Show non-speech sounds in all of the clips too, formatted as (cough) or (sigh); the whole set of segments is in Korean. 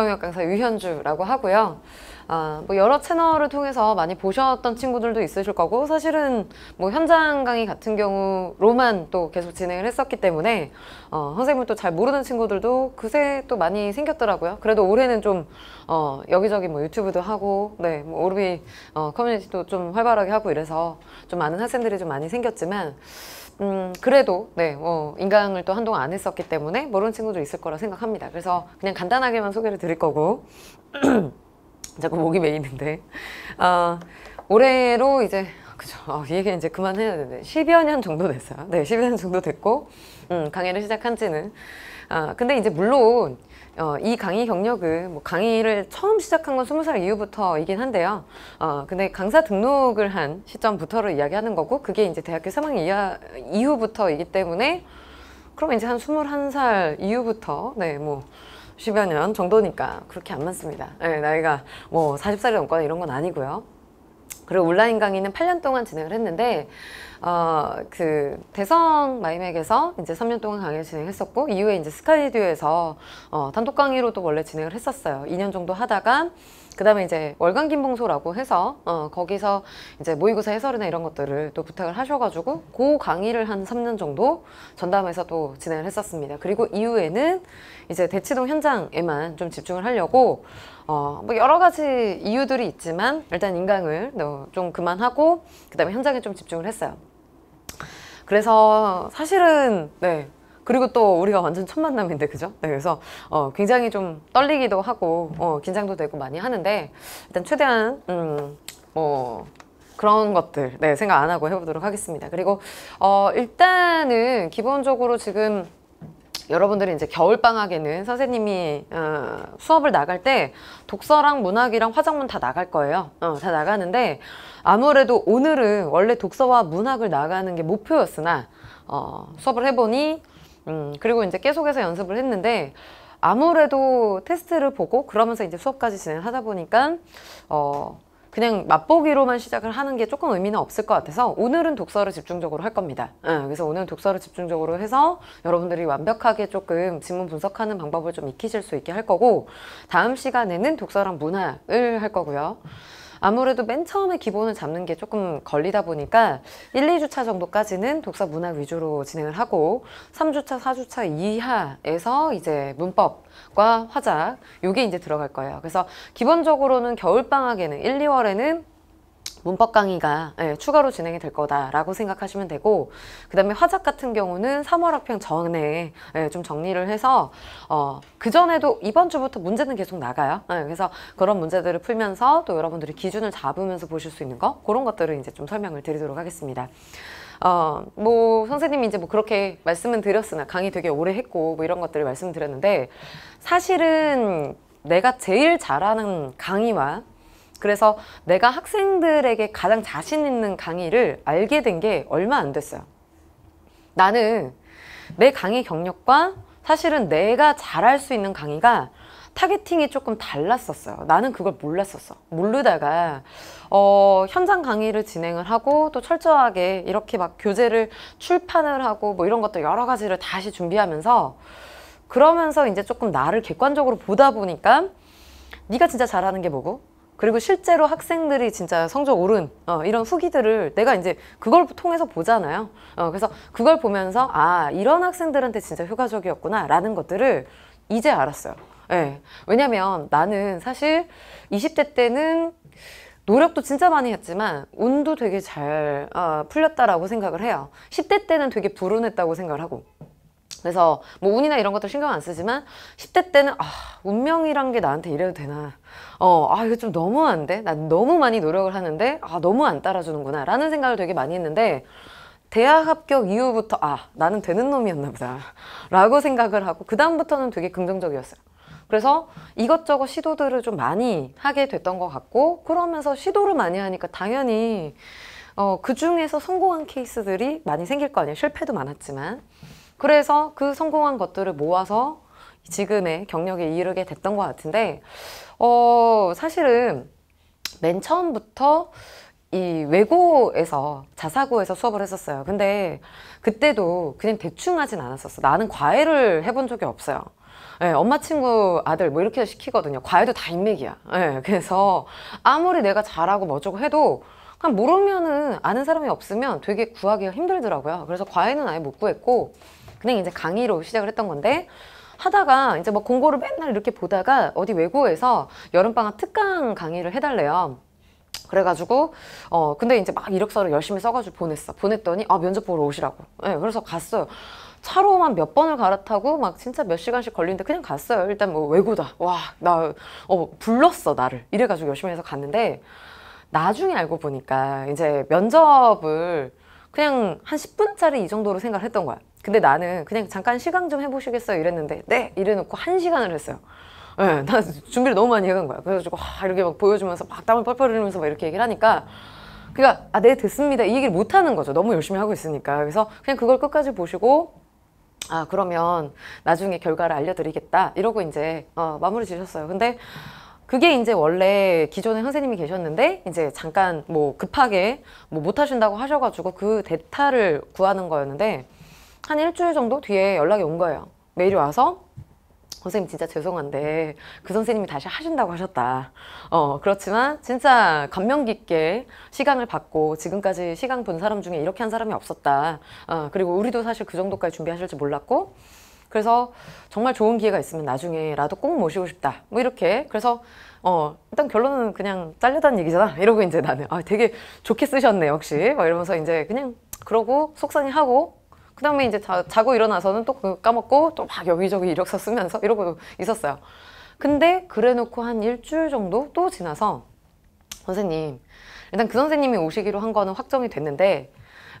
정형외과 강사 유현주라고 하고요. 아, 뭐 여러 채널을 통해서 많이 보셨던 친구들도 있으실 거고 사실은 뭐 현장 강의 같은 경우로만 또 계속 진행을 했었기 때문에 어, 선생님을 또잘 모르는 친구들도 그새 또 많이 생겼더라고요. 그래도 올해는 좀 어, 여기저기 뭐 유튜브도 하고 네, 뭐 오르비 어, 커뮤니티도 좀 활발하게 하고 이래서 좀 많은 학생들이 좀 많이 생겼지만 음, 그래도 네, 어, 인강을 또 한동안 안 했었기 때문에 모르는 친구도 있을 거라 생각합니다. 그래서 그냥 간단하게만 소개를 드릴 거고 (clears throat) 자꾸 목이 메이는데 어, 올해로 이제 그죠. 어, 이 얘기 이제 그만해야 되는데 10여 년 정도 됐어요. 네, 10여 년 정도 됐고 음, 강의를 시작한 지는 아, 근데 이제 물론 어, 이 강의 경력은 뭐 강의를 처음 시작한 건 스무 살 이후부터이긴 한데요. 어, 근데 강사 등록을 한 시점부터를 이야기하는 거고 그게 이제 대학교 3학년 이하, 이후부터이기 때문에 그럼 이제 한 21살 이후부터 네, 뭐 10여 년 정도니까 그렇게 안 많습니다. 네, 나이가 뭐 40살이 넘거나 이런 건 아니고요. 그리고 온라인 강의는 8년 동안 진행을 했는데 어, 그 대성 마이맥에서 이제 3년 동안 강의를 진행했었고 이후에 이제 스카이듀에서 어, 단독 강의로도 원래 진행을 했었어요. 2년 정도 하다가 그 다음에 이제 월간 김봉소라고 해서 어, 거기서 이제 모의고사 해설이나 이런 것들을 또 부탁을 하셔가지고 그 강의를 한 3년 정도 전담해서 또 진행을 했었습니다. 그리고 이후에는 이제 대치동 현장에만 좀 집중을 하려고 어, 뭐 여러 가지 이유들이 있지만 일단 인강을 좀 그만하고 그 다음에 현장에 좀 집중을 했어요. 그래서 사실은 네 그리고 또 우리가 완전 첫 만남인데 그죠? 네, 그래서 어, 굉장히 좀 떨리기도 하고 어, 긴장도 되고 많이 하는데 일단 최대한 음, 뭐 그런 것들 네, 생각 안 하고 해보도록 하겠습니다. 그리고 어, 일단은 기본적으로 지금 여러분들이 이제 겨울방학에는 선생님이 어, 수업을 나갈 때 독서랑 문학이랑 화작문 다 나갈 거예요. 어, 다 나가는데 아무래도 오늘은 원래 독서와 문학을 나가는 게 목표였으나 어, 수업을 해보니 음, 그리고 이제 계속해서 연습을 했는데 아무래도 테스트를 보고 그러면서 이제 수업까지 진행하다 보니까 어, 그냥 맛보기로만 시작을 하는 게 조금 의미는 없을 것 같아서 오늘은 독서를 집중적으로 할 겁니다. 네, 그래서 오늘 독서를 집중적으로 해서 여러분들이 완벽하게 조금 지문 분석하는 방법을 좀 익히실 수 있게 할 거고 다음 시간에는 독서랑 문학을 할 거고요. 아무래도 맨 처음에 기본을 잡는 게 조금 걸리다 보니까 1, 2주차 정도까지는 독서 문학 위주로 진행을 하고 3주차, 4주차 이하에서 이제 문법과 화작 요게 이제 들어갈 거예요. 그래서 기본적으로는 겨울방학에는 1, 2월에는 문법 강의가 예, 추가로 진행이 될 거다라고 생각하시면 되고 그 다음에 화작 같은 경우는 3월 학평 전에 예, 좀 정리를 해서 어, 그전에도 이번 주부터 문제는 계속 나가요 예, 그래서 그런 문제들을 풀면서 또 여러분들이 기준을 잡으면서 보실 수 있는 거 그런 것들을 이제 좀 설명을 드리도록 하겠습니다 어, 뭐 선생님이 이제 뭐 그렇게 말씀은 드렸으나 강의 되게 오래 했고 뭐 이런 것들을 말씀드렸는데 사실은 내가 제일 잘하는 강의와 그래서 내가 학생들에게 가장 자신 있는 강의를 알게 된 게 얼마 안 됐어요. 나는 내 강의 경력과 사실은 내가 잘할 수 있는 강의가 타겟팅이 조금 달랐었어요. 나는 그걸 몰랐었어. 모르다가 어, 현장 강의를 진행을 하고 또 철저하게 이렇게 막 교재를 출판을 하고 뭐 이런 것도 여러 가지를 다시 준비하면서 그러면서 이제 조금 나를 객관적으로 보다 보니까 네가 진짜 잘하는 게 뭐고 그리고 실제로 학생들이 진짜 성적 오른 어, 이런 후기들을 내가 이제 그걸 통해서 보잖아요. 어, 그래서 그걸 보면서 아 이런 학생들한테 진짜 효과적이었구나 라는 것들을 이제 알았어요. 예. 왜냐면 나는 사실 20대 때는 노력도 진짜 많이 했지만 운도 되게 잘 어, 풀렸다라고 생각을 해요. 10대 때는 되게 불운했다고 생각을 하고 그래서 뭐 운이나 이런 것도 신경 안 쓰지만 10대 때는 아 운명이란 게 나한테 이래도 되나 어아 이거 좀 너무한데 난 너무 많이 노력을 하는데 아 너무 안 따라주는구나 라는 생각을 되게 많이 했는데 대학 합격 이후부터 아 나는 되는 놈이었나 보다 라고 생각을 하고 그 다음부터는 되게 긍정적이었어요 그래서 이것저것 시도들을 좀 많이 하게 됐던 것 같고 그러면서 시도를 많이 하니까 당연히 어, 그 중에서 성공한 케이스들이 많이 생길 거 아니에요 실패도 많았지만 그래서 그 성공한 것들을 모아서 지금의 경력에 이르게 됐던 것 같은데 어 사실은 맨 처음부터 이 외고에서 자사고에서 수업을 했었어요 근데 그때도 그냥 대충 하진 않았었어 나는 과외를 해본 적이 없어요 예, 엄마 친구 아들 뭐 이렇게 시키거든요 과외도 다 인맥이야 예, 그래서 아무리 내가 잘하고 뭐 어쩌고 해도 그냥 모르면은 아는 사람이 없으면 되게 구하기가 힘들더라고요 그래서 과외는 아예 못 구했고 그냥 이제 강의로 시작을 했던 건데 하다가 이제 막 뭐 공고를 맨날 이렇게 보다가 어디 외고에서 여름방학 특강 강의를 해달래요. 그래가지고 어 근데 이제 막 이력서를 열심히 써가지고 보냈어. 보냈더니 아 면접 보러 오시라고. 예, 네, 그래서 갔어요. 차로만 몇 번을 갈아타고 막 진짜 몇 시간씩 걸리는데 그냥 갔어요. 일단 뭐 외고다. 와 나 어 불렀어 나를. 이래가지고 열심히 해서 갔는데 나중에 알고 보니까 이제 면접을 그냥 한 10분짜리 이 정도로 생각을 했던 거야. 근데 나는 그냥 잠깐 시간좀 해보시겠어요 이랬는데 네 이래놓고 한 시간을 했어요 네, 나 준비를 너무 많이 해간 거야 그래가지고 아, 이렇게 막 보여주면서 막 땀을 뻘뻘 흘리면서 막 이렇게 얘기를 하니까 그러니까 아네 듣습니다 이 얘기를 못하는 거죠 너무 열심히 하고 있으니까 그래서 그냥 그걸 끝까지 보시고 아 그러면 나중에 결과를 알려드리겠다 이러고 이제 어, 마무리 지셨어요 근데 그게 이제 원래 기존에 선생님이 계셨는데 이제 잠깐 뭐 급하게 뭐 못하신다고 하셔가지고 그 대타를 구하는 거였는데 한 일주일 정도 뒤에 연락이 온 거예요. 메일이 와서 선생님 진짜 죄송한데 그 선생님이 다시 하신다고 하셨다. 어 그렇지만 진짜 감명 깊게 시간을 받고 지금까지 시간본 사람 중에 이렇게 한 사람이 없었다. 어 그리고 우리도 사실 그 정도까지 준비하실지 몰랐고 그래서 정말 좋은 기회가 있으면 나중에라도 꼭 모시고 싶다. 뭐 이렇게. 그래서 어 일단 결론은 그냥 잘려다는 얘기잖아. 이러고 이제 나는 아 되게 좋게 쓰셨네 역시. 막 이러면서 이제 그냥 그러고 속상해하고 그 다음에 이제 자, 자고 일어나서는 또 그 까먹고 또 막 여기저기 이력서 쓰면서 이러고 있었어요. 근데 그래놓고 한 일주일 정도 또 지나서 선생님 일단 그 선생님이 오시기로 한 거는 확정이 됐는데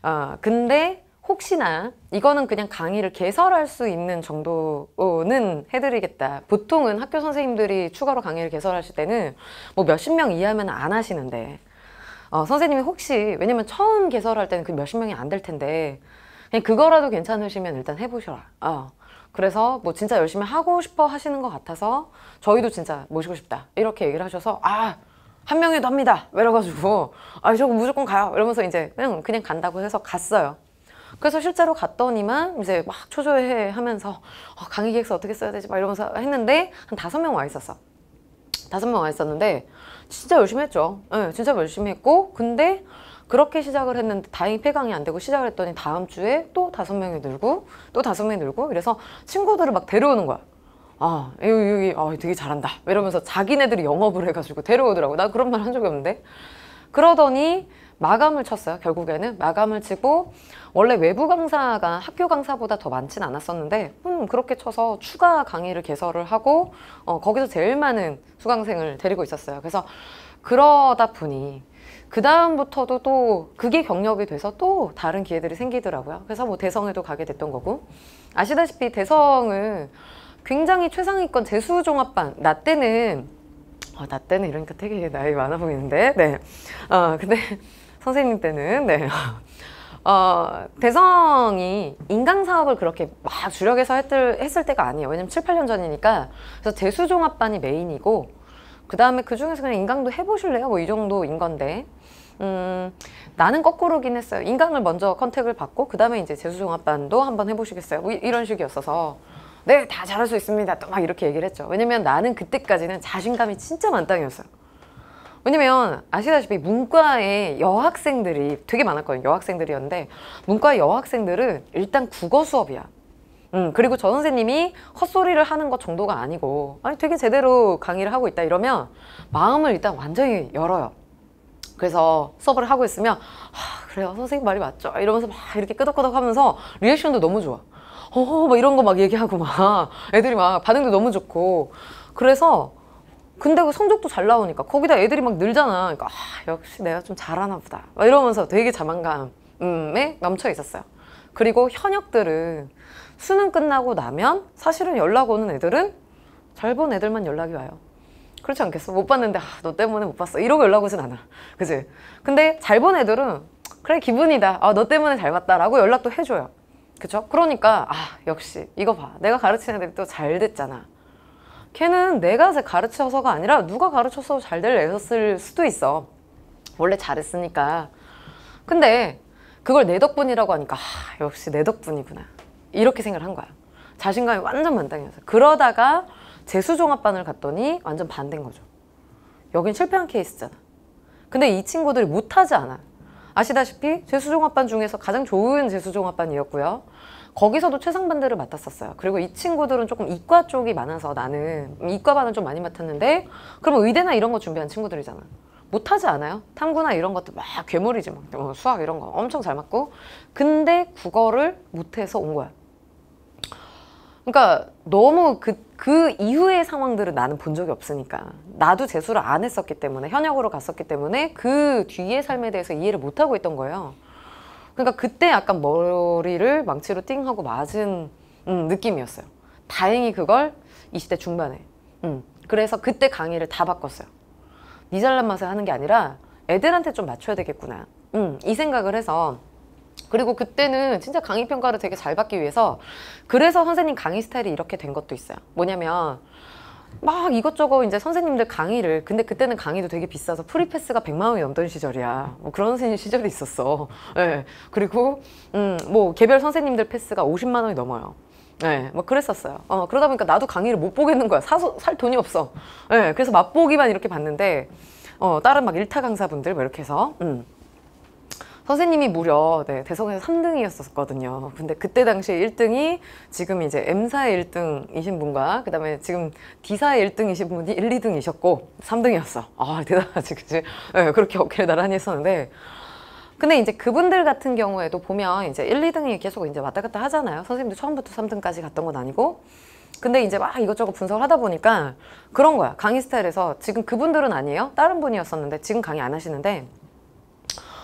어, 근데 혹시나 이거는 그냥 강의를 개설할 수 있는 정도는 해드리겠다. 보통은 학교 선생님들이 추가로 강의를 개설하실 때는 뭐 몇십 명 이하면 안 하시는데 어, 선생님이 혹시 왜냐면 처음 개설할 때는 그 몇십 명이 안 될 텐데 그냥 그거라도 괜찮으시면 일단 해보셔라. 어. 그래서 뭐 진짜 열심히 하고 싶어 하시는 것 같아서 저희도 진짜 모시고 싶다 이렇게 얘기를 하셔서 아한 명이도 합니다 이래가지고 아 저거 무조건 가요 이러면서 이제 그냥 그냥 간다고 해서 갔어요 그래서 실제로 갔더니만 이제 막 초조해 하면서 어, 강의 계획서 어떻게 써야 되지 막 이러면서 했는데 한 다섯 명 와 있었어 다섯 명 와 있었는데 진짜 열심히 했죠 네, 진짜 열심히 했고 근데 그렇게 시작을 했는데 다행히 폐강이 안 되고 시작을 했더니 다음 주에 또 다섯 명이 늘고 또 다섯 명이 늘고 그래서 친구들을 막 데려오는 거야. 아, 여기, 여기, 아, 되게 잘한다. 이러면서 자기네들이 영업을 해가지고 데려오더라고. 나 그런 말 한 적이 없는데. 그러더니 마감을 쳤어요. 결국에는 마감을 치고 원래 외부 강사가 학교 강사보다 더 많진 않았었는데 음, 그렇게 쳐서 추가 강의를 개설을 하고 어, 거기서 제일 많은 수강생을 데리고 있었어요. 그래서 그러다 보니 그 다음부터도 또 그게 경력이 돼서 또 다른 기회들이 생기더라고요. 그래서 뭐 대성에도 가게 됐던 거고 아시다시피 대성은 굉장히 최상위권 재수종합반 나 때는 어, 나 때는 이러니까 되게 나이 많아 보이는데 네. 어, 근데 (laughs) 선생님 때는 네. (laughs) 어, 대성이 인강 사업을 그렇게 막 주력해서 했을, 했을 때가 아니에요. 왜냐면 7, 8년 전이니까. 그래서 재수종합반이 메인이고, 그 다음에 그 중에서 그냥 인강도 해보실래요? 뭐 이 정도인 건데. 음, 나는 거꾸로긴 했어요. 인강을 먼저 컨택을 받고 그 다음에 이제 재수종합반도 한번 해보시겠어요? 뭐 이런 식이었어서 네, 다 잘할 수 있습니다. 또 막 이렇게 얘기를 했죠. 왜냐면 나는 그때까지는 자신감이 진짜 만땅이었어요. 왜냐면 아시다시피 문과에 여학생들이 되게 많았거든요. 여학생들이었는데 문과 여학생들은 일단 국어 수업이야. 음, 그리고 저 선생님이 헛소리를 하는 것 정도가 아니고 아니 되게 제대로 강의를 하고 있다 이러면 마음을 일단 완전히 열어요. 그래서 수업을 하고 있으면 아, 그래요 선생님 말이 맞죠 이러면서 막 이렇게 끄덕끄덕 하면서 리액션도 너무 좋아 어막 이런 거 막 얘기하고 막 (laughs) 애들이 막 반응도 너무 좋고 그래서 근데 그 성적도 잘 나오니까 거기다 애들이 막 늘잖아 그러니까 아, 역시 내가 좀 잘하나 보다 막 이러면서 되게 자만감에 넘쳐 있었어요 그리고 현역들은 수능 끝나고 나면 사실은 연락 오는 애들은 잘 본 애들만 연락이 와요 그렇지 않겠어? 못 봤는데 아, 너 때문에 못 봤어 이러고 연락 오진 않아 그지? 근데 잘 본 애들은 그래 기분이다 아 너 때문에 잘 봤다 라고 연락도 해줘요 그쵸? 그러니까 아 역시 이거 봐 내가 가르치는 애들이 또 잘 됐잖아 걔는 내가 가르쳐서가 아니라 누가 가르쳐서 잘 될 애였을 수도 있어 원래 잘했으니까 근데 그걸 내 덕분이라고 하니까 아, 역시 내 덕분이구나 이렇게 생각을 한 거야 자신감이 완전 만땅이어서 그러다가 재수종합반을 갔더니 완전 반대인 거죠. 여긴 실패한 케이스잖아. 근데 이 친구들이 못하지 않아. 아시다시피 재수종합반 중에서 가장 좋은 재수종합반이었고요. 거기서도 최상반대를 맡았었어요. 그리고 이 친구들은 조금 이과 쪽이 많아서 나는 이과반은 좀 많이 맡았는데 그러면 뭐 의대나 이런 거 준비한 친구들이잖아. 못하지 않아요? 탐구나 이런 것도 막 괴물이지 막 뭐 수학 이런 거 엄청 잘 맞고 근데 국어를 못해서 온 거야. 그러니까 너무 그, 그 이후의 상황들은 나는 본 적이 없으니까 나도 재수를 안 했었기 때문에 현역으로 갔었기 때문에 그 뒤의 삶에 대해서 이해를 못하고 있던 거예요 그러니까 그때 약간 머리를 망치로 띵 하고 맞은 음, 느낌이었어요 다행히 그걸 20대 중반에 음. 그래서 그때 강의를 다 바꿨어요 니 잘난 맛을 하는 게 아니라 애들한테 좀 맞춰야 되겠구나 음, 이 생각을 해서 그리고 그때는 진짜 강의 평가를 되게 잘 받기 위해서 그래서 선생님 강의 스타일이 이렇게 된 것도 있어요 뭐냐면 막 이것저것 이제 선생님들 강의를 근데 그때는 강의도 되게 비싸서 프리패스가 100만 원이 넘던 시절이야 뭐 그런 선생님 시절이 있었어 예 네. 그리고 음뭐 개별 선생님들 패스가 50만 원이 넘어요 네, 뭐 그랬었어요. 어, 그러다 보니까 나도 강의를 못 보겠는 거야. 사서살 돈이 없어. 네, 그래서 맛보기만 이렇게 봤는데, 어, 다른 막 일타 강사분들 뭐 이렇게 해서, 음. 선생님이 무려 네, 대성에서 3등이었었거든요. 근데 그때 당시에 1등이 지금 이제 M사의 1등이신 분과 그 다음에 지금 D사의 1등이신 분이 1, 2등이셨고 3등이었어. 아 대단하지 그치? 네, 그렇게 어깨를 나란히 했었는데 근데 이제 그분들 같은 경우에도 보면 이제 1, 2등이 계속 이제 왔다 갔다 하잖아요. 선생님도 처음부터 3등까지 갔던 건 아니고 근데 이제 막 이것저것 분석을 하다 보니까 그런 거야. 강의 스타일에서 지금 그분들은 아니에요. 다른 분이었었는데 지금 강의 안 하시는데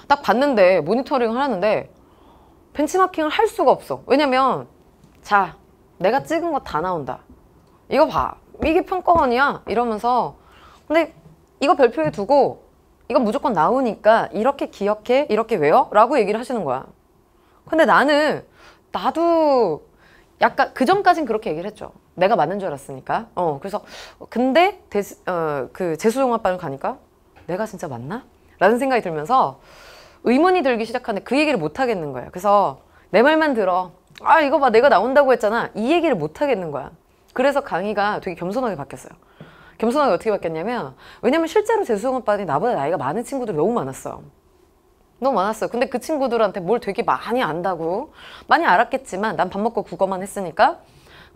딱 봤는데 모니터링을 하는데 벤치마킹을 할 수가 없어 왜냐면 자 내가 찍은 거 다 나온다 이거 봐 이게 평가원이야 이러면서 근데 이거 별표에 두고 이거 무조건 나오니까 이렇게 기억해 이렇게 외워 라고 얘기를 하시는 거야 근데 나는 나도 약간 그 전까진 그렇게 얘기를 했죠 내가 맞는 줄 알았으니까 어 그래서 근데 대수, 어, 그 재수종합반을 가니까 내가 진짜 맞나? 라는 생각이 들면서 의문이 들기 시작하는데 그 얘기를 못 하겠는 거예요. 그래서 내 말만 들어. 아 이거 봐 내가 나온다고 했잖아. 이 얘기를 못 하겠는 거야. 그래서 강의가 되게 겸손하게 바뀌었어요. 겸손하게 어떻게 바뀌었냐면 왜냐면 실제로 재수영 오빠들이 나보다 나이가 많은 친구들이 너무 많았어요. 너무 많았어요. 근데 그 친구들한테 뭘 되게 많이 안다고 많이 알았겠지만 난 밥 먹고 국어만 했으니까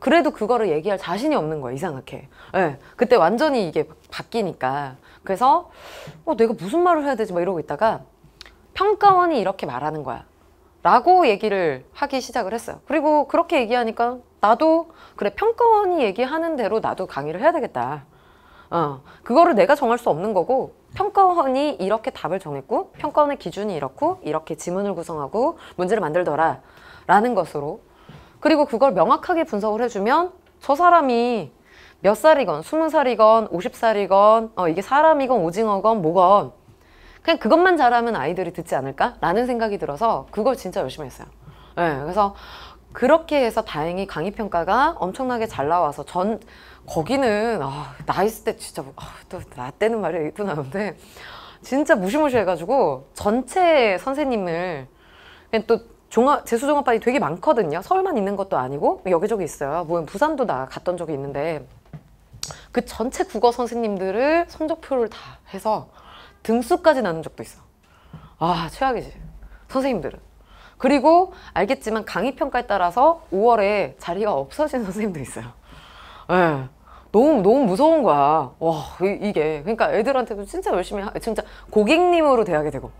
그래도 그거를 얘기할 자신이 없는 거야 이상하게 네, 그때 완전히 이게 바뀌니까 그래서 어, 내가 무슨 말을 해야 되지 막 이러고 있다가 평가원이 이렇게 말하는 거야 라고 얘기를 하기 시작을 했어요 그리고 그렇게 얘기하니까 나도 그래 평가원이 얘기하는 대로 나도 강의를 해야 되겠다 어, 그거를 내가 정할 수 없는 거고 평가원이 이렇게 답을 정했고 평가원의 기준이 이렇고 이렇게 지문을 구성하고 문제를 만들더라 라는 것으로 그리고 그걸 명확하게 분석을 해주면 저 사람이 몇 살이건 스무 살이건 오십 살이건 어, 이게 사람이건 오징어건 뭐건 그냥 그것만 잘하면 아이들이 듣지 않을까? 라는 생각이 들어서 그걸 진짜 열심히 했어요. 네, 그래서 그렇게 해서 다행히 강의 평가가 엄청나게 잘 나와서 전 거기는 아, 나 있을 때 진짜 뭐, 아, 또나 때는 말이 얘기나오데 진짜 무시무시해가지고 전체 선생님을 그냥 또 종합 재수종합반이 되게 많거든요. 서울만 있는 것도 아니고 여기저기 있어요. 뭐 부산도 나 갔던 적이 있는데 그 전체 국어 선생님들을 성적표를 다 해서 등수까지 나눈 적도 있어. 아 최악이지 선생님들은. 그리고 알겠지만 강의 평가에 따라서 5월에 자리가 없어진 (laughs) 선생님도 있어요. 예. 네. 너무 너무 무서운 거야. 와 이, 게 그러니까 애들한테도 진짜 열심히 하, 진짜 고객님으로 대하게 되고.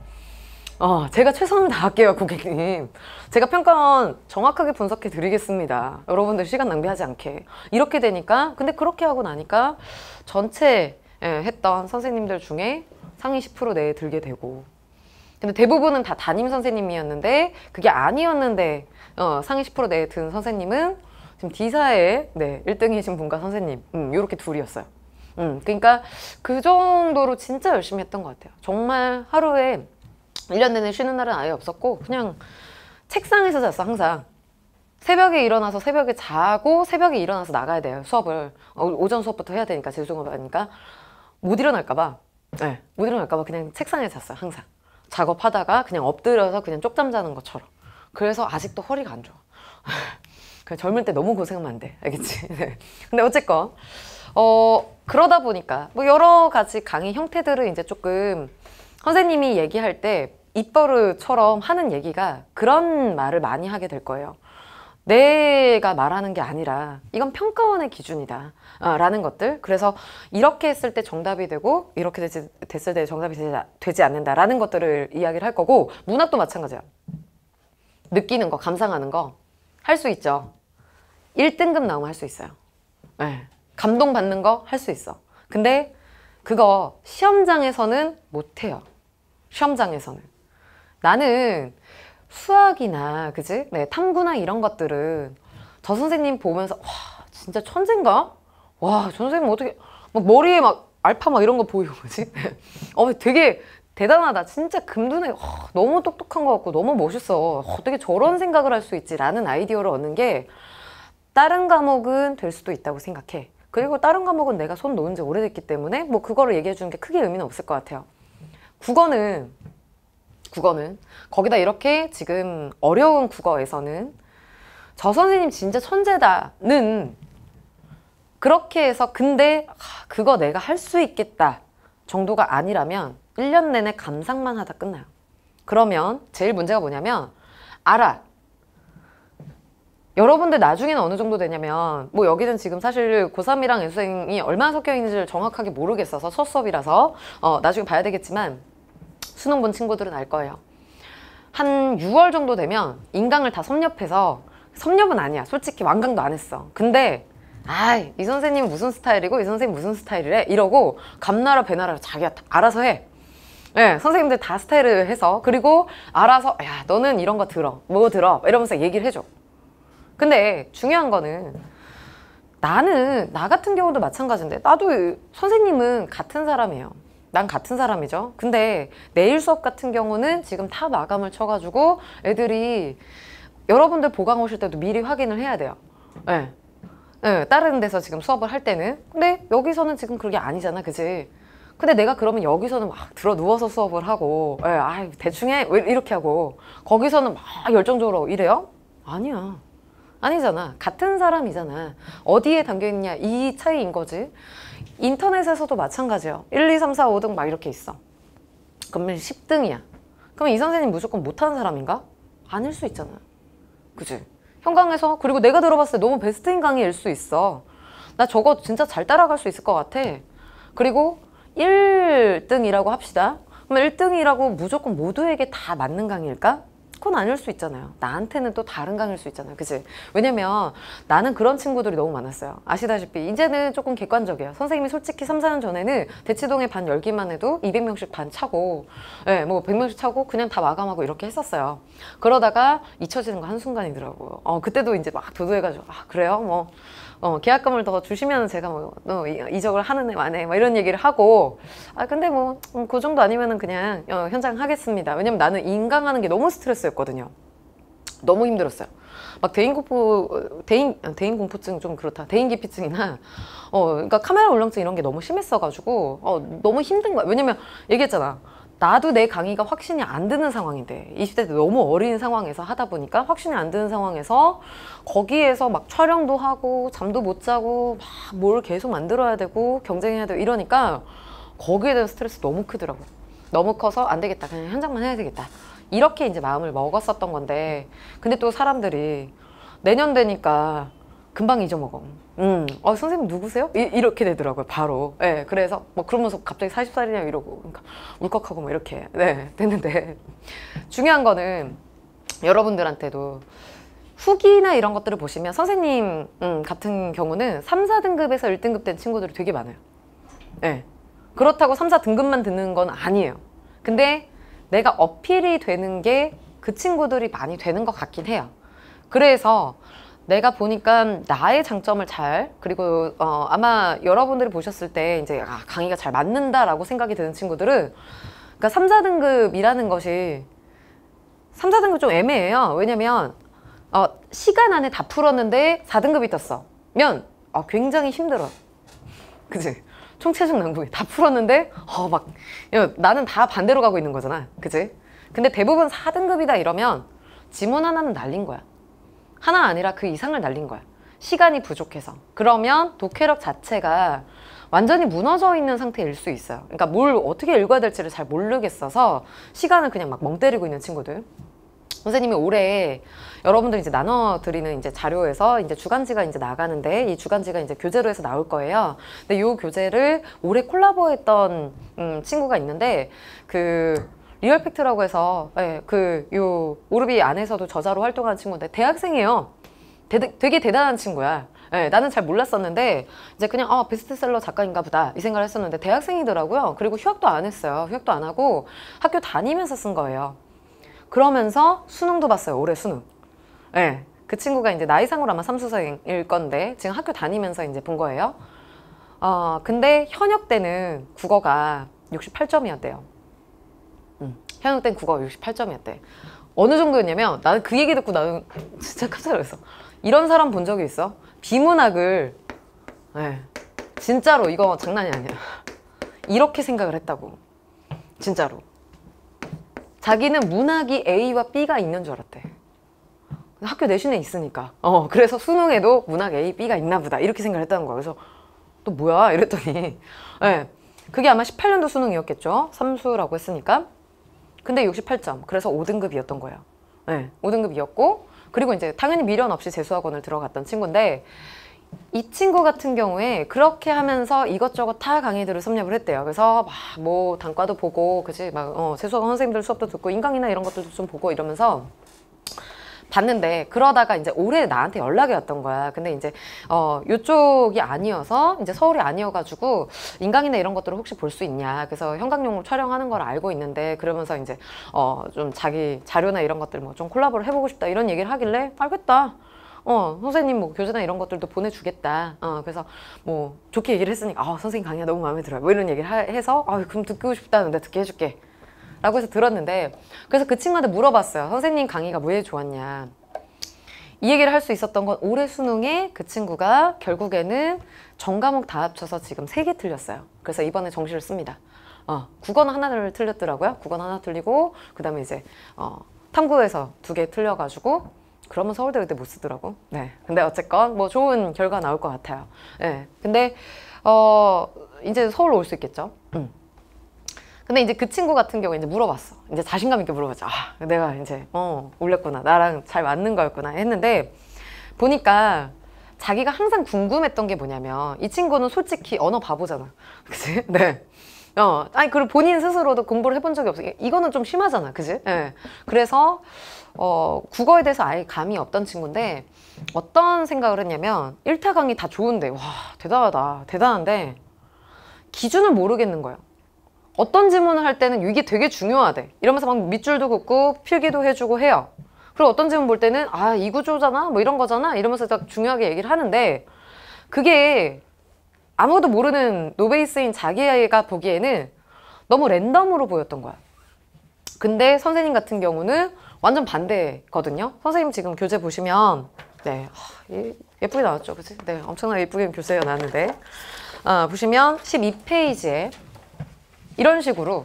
어, 제가 최선을 다할게요, 고객님. 제가 평가원 정확하게 분석해 드리겠습니다. 여러분들 시간 낭비하지 않게. 이렇게 되니까, 근데 그렇게 하고 나니까 전체 예, 했던 선생님들 중에 상위 10% 내에 들게 되고 근데 대부분은 다 담임 선생님이었는데 그게 아니었는데 어, 상위 10% 내에 든 선생님은 지금 D사의 네, 1등이신 분과 선생님 음, 이렇게 둘이었어요. 음, 그러니까 그 정도로 진짜 열심히 했던 것 같아요. 정말 하루에 1년 내내 쉬는 날은 아예 없었고 그냥 책상에서 잤어 항상. 새벽에 일어나서 새벽에 자고 새벽에 일어나서 나가야 돼요 수업을 어, 오전 수업부터 해야 되니까 재수공부하니까 못 일어날까 봐 네, 못일은아까봐 그냥 책상에 잤어요 항상 작업하다가 그냥 엎드려서 그냥 쪽잠 자는 것처럼 그래서 아직도 허리가 안 좋아 (laughs) 그 젊을 때 너무 고생하면 안돼 알겠지? (laughs) 네. 근데 어쨌건 어 그러다 보니까 뭐 여러 가지 강의 형태들을 이제 조금 선생님이 얘기할 때 입버릇처럼 하는 얘기가 그런 말을 많이 하게 될 거예요 내가 말하는 게 아니라 이건 평가원의 기준이다 어, 라는 것들 그래서 이렇게 했을 때 정답이 되고 이렇게 되지, 됐을 때 정답이 되지, 되지 않는다 라는 것들을 이야기를 할 거고 문학도 마찬가지야 느끼는 거 감상하는 거 할 수 있죠 1등급 나오면 할 수 있어요 네. 감동받는 거 할 수 있어 근데 그거 시험장에서는 못해요 시험장에서는 나는 수학이나 그지? 네, 탐구나 이런 것들은 저 선생님 보면서 와 진짜 천재인가? 와 저 선생님 어떻게 막 머리에 막 알파 막 이런 거 보이고 그지? (laughs) 어 되게 대단하다 진짜 금두네 어, 너무 똑똑한 것 같고 너무 멋있어 어, 어떻게 저런 생각을 할 수 있지 라는 아이디어를 얻는 게 다른 과목은 될 수도 있다고 생각해 그리고 다른 과목은 내가 손 놓은 지 오래됐기 때문에 뭐 그거를 얘기해 주는 게 크게 의미는 없을 것 같아요 국어는 국어는 거기다 이렇게 지금 어려운 국어에서는 저 선생님 진짜 천재다는 그렇게 해서 근데 그거 내가 할 수 있겠다 정도가 아니라면 1년 내내 감상만 하다 끝나요. 그러면 제일 문제가 뭐냐면 알아. 여러분들 나중에는 어느 정도 되냐면 뭐 여기는 지금 사실 고3이랑 연수생이 얼마나 섞여 있는지를 정확하게 모르겠어서 첫 수업이라서 어, 나중에 봐야 되겠지만 수능 본 친구들은 알 거예요. 한 6월 정도 되면 인강을 다 섭렵해서 섭렵은 아니야. 솔직히 완강도 안 했어. 근데 아이 이 선생님 무슨 스타일이고 이 선생님 무슨 스타일이래 이러고 감나라 배나라 자기가 알아서 해. 예, 네, 선생님들 다 스타일을 해서 그리고 알아서 야 너는 이런 거 들어 뭐 들어 이러면서 얘기를 해줘. 근데 중요한 거는 나는 나 같은 경우도 마찬가지인데 나도 선생님은 같은 사람이에요. 난 같은 사람이죠. 근데 내일 수업 같은 경우는 지금 다 마감을 쳐가지고 애들이 여러분들 보강 오실 때도 미리 확인을 해야 돼요. 네. 네, 다른 데서 지금 수업을 할 때는. 근데 여기서는 지금 그게 아니잖아, 그지? 근데 내가 그러면 여기서는 막 들어 누워서 수업을 하고, 예, 아 대충 해? 이렇게 하고, 거기서는 막 열정적으로 이래요? 아니야. 아니잖아. 같은 사람이잖아. 어디에 담겨있냐. 이 차이인 거지. 인터넷에서도 마찬가지예요 1, 2, 3, 4, 5등 막 이렇게 있어 그러면 10등이야 그럼 이 선생님 무조건 못하는 사람인가? 아닐 수 있잖아 그지? 현강에서 그리고 내가 들어봤을 때 너무 베스트인 강의일 수 있어 나 저거 진짜 잘 따라갈 수 있을 것 같아 그리고 1등이라고 합시다 그럼 1등이라고 무조건 모두에게 다 맞는 강의일까? 스콘 아닐 수 있잖아요. 나한테는 또 다른 강일 수 있잖아요. 그치? 왜냐면 나는 그런 친구들이 너무 많았어요. 아시다시피 이제는 조금 객관적이에요. 선생님이 솔직히 3, 4년 전에는 대치동에 반 열기만 해도 200명씩 반 차고 예, 뭐 100명씩 차고 그냥 다 마감하고 이렇게 했었어요. 그러다가 잊혀지는 거 한순간이더라고요. 어, 그때도 이제 막 도도해가지고 아 그래요? 뭐 어, 계약금을 더 주시면 제가 뭐 어, 이적을 하는 애 만에 막 이런 얘기를 하고 아 근데 뭐그 음, 정도 아니면은 그냥 어, 현장 하겠습니다. 왜냐면 나는 인강하는 게 너무 스트레스였거든요. 너무 힘들었어요. 막 대인공포 대인 아, 대인 공포증 좀 그렇다 대인기피증이나 어 그러니까 카메라 울렁증 이런 게 너무 심했어가지고 어 너무 힘든 거야 왜냐면 얘기했잖아 나도 내 강의가 확신이 안 드는 상황인데 20대 때 너무 어린 상황에서 하다 보니까 확신이 안 드는 상황에서 거기에서 막 촬영도 하고 잠도 못 자고 막 뭘 계속 만들어야 되고 경쟁해야 되고 이러니까 거기에 대한 스트레스 너무 크더라고요 너무 커서 안 되겠다 그냥 현장만 해야 되겠다 이렇게 이제 마음을 먹었었던 건데 근데 또 사람들이 내년 되니까 금방 잊어먹어 음, 어, 선생님 누구세요? 이, 렇게 되더라고요, 바로. 네, 그래서 막 뭐 그러면서 갑자기 40살이냐 이러고, 그러니까 울컥하고 막 뭐 이렇게, 네, 됐는데. (laughs) 중요한 거는 여러분들한테도 후기나 이런 것들을 보시면 선생님 음, 같은 경우는 3, 4등급에서 1등급 된 친구들이 되게 많아요. 네. 그렇다고 3, 4등급만 듣는 건 아니에요. 근데 내가 어필이 되는 게 그 친구들이 많이 되는 것 같긴 해요. 그래서 내가 보니까 나의 장점을 잘 그리고 어, 아마 여러분들이 보셨을 때 이제 아, 강의가 잘 맞는다라고 생각이 드는 친구들은 그러니까 삼 사 등급이라는 것이 삼 사 등급좀 애매해요. 왜냐면 어, 시간 안에 다 풀었는데 사등급이 떴어. 면 어, 굉장히 힘들어. 그지? 총체중 낭북이 다 풀었는데 어, 막 야, 나는 다 반대로 가고 있는 거잖아. 그지? 근데 대부분 사등급이다 이러면 지문 하나는 날린 거야. 하나 아니라 그 이상을 날린 거야 시간이 부족해서 그러면 독해력 자체가 완전히 무너져 있는 상태일 수 있어요 그러니까 뭘 어떻게 읽어야 될지를 잘 모르겠어서 시간을 그냥 막 멍 때리고 있는 친구들 선생님이 올해 여러분들 이제 나눠드리는 이제 자료에서 이제 주간지가 이제 나가는데 이 주간지가 이제 교재로 해서 나올 거예요. 근데 이 교재를 올해 콜라보했던 음, 친구가 있는데 그 리얼팩트라고 해서 예, 그요 오르비 안에서도 저자로 활동하는 친구인데 대학생이에요. 되게, 되게 대단한 친구야. 예, 나는 잘 몰랐었는데 이제 그냥 어, 베스트셀러 작가인가 보다 이 생각을 했었는데 대학생이더라고요. 그리고 휴학도 안 했어요. 휴학도 안 하고 학교 다니면서 쓴 거예요. 그러면서 수능도 봤어요. 올해 수능. 예, 그 친구가 이제 나이상으로 아마 삼수생일 건데 지금 학교 다니면서 이제 본 거예요. 어, 근데 현역 때는 국어가 68점이었대요. 현영 땐 국어가 68점이었대 어느 정도였냐면 나는 그 얘기 듣고 나는 진짜 깜짝 놀랐어 이런 사람 본 적이 있어? 비문학을 네. 진짜로 이거 장난이 아니야 이렇게 생각을 했다고 진짜로 자기는 문학이 A와 B가 있는 줄 알았대 학교 내신에 있으니까 어 그래서 수능에도 문학 A, B가 있나 보다 이렇게 생각을 했다는 거야 그래서 또 뭐야 이랬더니 네. 그게 아마 18년도 수능이었겠죠 삼수라고 했으니까 근데 68점. 그래서 5등급이었던 거예요. 네, 5등급이었고 그리고 이제 당연히 미련 없이 재수학원을 들어갔던 친구인데 이 친구 같은 경우에 그렇게 하면서 이것저것 다 강의들을 섭렵을 했대요. 그래서 막뭐 단과도 보고 그지 막 어, 재수학원 선생님들 수업도 듣고 인강이나 이런 것도 좀 보고 이러면서 봤는데 그러다가 이제 올해 나한테 연락이 왔던 거야. 근데 이제 어 요쪽이 아니어서 이제 서울이 아니어가지고 인강이나 이런 것들을 혹시 볼 수 있냐. 그래서 형광용으로 촬영하는 걸 알고 있는데 그러면서 이제 어좀 자기 자료나 이런 것들 뭐 좀 콜라보를 해보고 싶다 이런 얘기를 하길래 알겠다. 어, 선생님 뭐 교재나 이런 것들도 보내주겠다. 어, 그래서 뭐 좋게 얘기를 했으니까, 아, 선생님 강의가 너무 마음에 들어요. 뭐 이런 얘기를 하, 해서, 아, 그럼 듣고 싶다는데 듣게 해줄게. 라고 해서 들었는데 그래서 그 친구한테 물어봤어요. 선생님 강의가 왜 좋았냐. 이 얘기를 할 수 있었던 건 올해 수능에 그 친구가 결국에는 전과목 다 합쳐서 지금 세 개 틀렸어요. 그래서 이번에 정시를 씁니다. 어, 국어 는 하나를 틀렸더라고요. 국어 는 하나 틀리고 그 다음에 이제 어, 탐구에서 두 개 틀려가지고 그러면 서울대 그때 못 쓰더라고. 네. 근데 어쨌건 뭐 좋은 결과 나올 것 같아요. 네. 근데 어 이제 서울로 올 수 있겠죠. 음. 근데 이제 그 친구 같은 경우 이제 물어봤어. 이제 자신감 있게 물어봤죠. 아, 내가 이제 어, 울렸구나. 나랑 잘 맞는 거였구나 했는데 보니까 자기가 항상 궁금했던 게 뭐냐면 이 친구는 솔직히 언어 바보잖아. (laughs) 그치? 네. 어, 아니 그리고 본인 스스로도 공부를 해본 적이 없어. 이거는 좀 심하잖아, 그지? 예. 네. 그래서 어, 국어에 대해서 아예 감이 없던 친구인데 어떤 생각을 했냐면 1타 강의 다 좋은데 와 대단하다, 대단한데 기준을 모르겠는 거야 어떤 질문을 할 때는 이게 되게 중요하대 이러면서 막 밑줄도 긋고 필기도 해주고 해요 그리고 어떤 질문 볼 때는 아 이 구조잖아 뭐 이런 거잖아 이러면서 딱 중요하게 얘기를 하는데 그게 아무도 모르는 노베이스인 자기가 보기에는 너무 랜덤으로 보였던 거야 근데 선생님 같은 경우는 완전 반대거든요 선생님 지금 교재 보시면 네 예, 예쁘게 나왔죠 그치? 네 엄청나게 예쁘게 교재가 나왔는데 어, 보시면 12페이지에 이런 식으로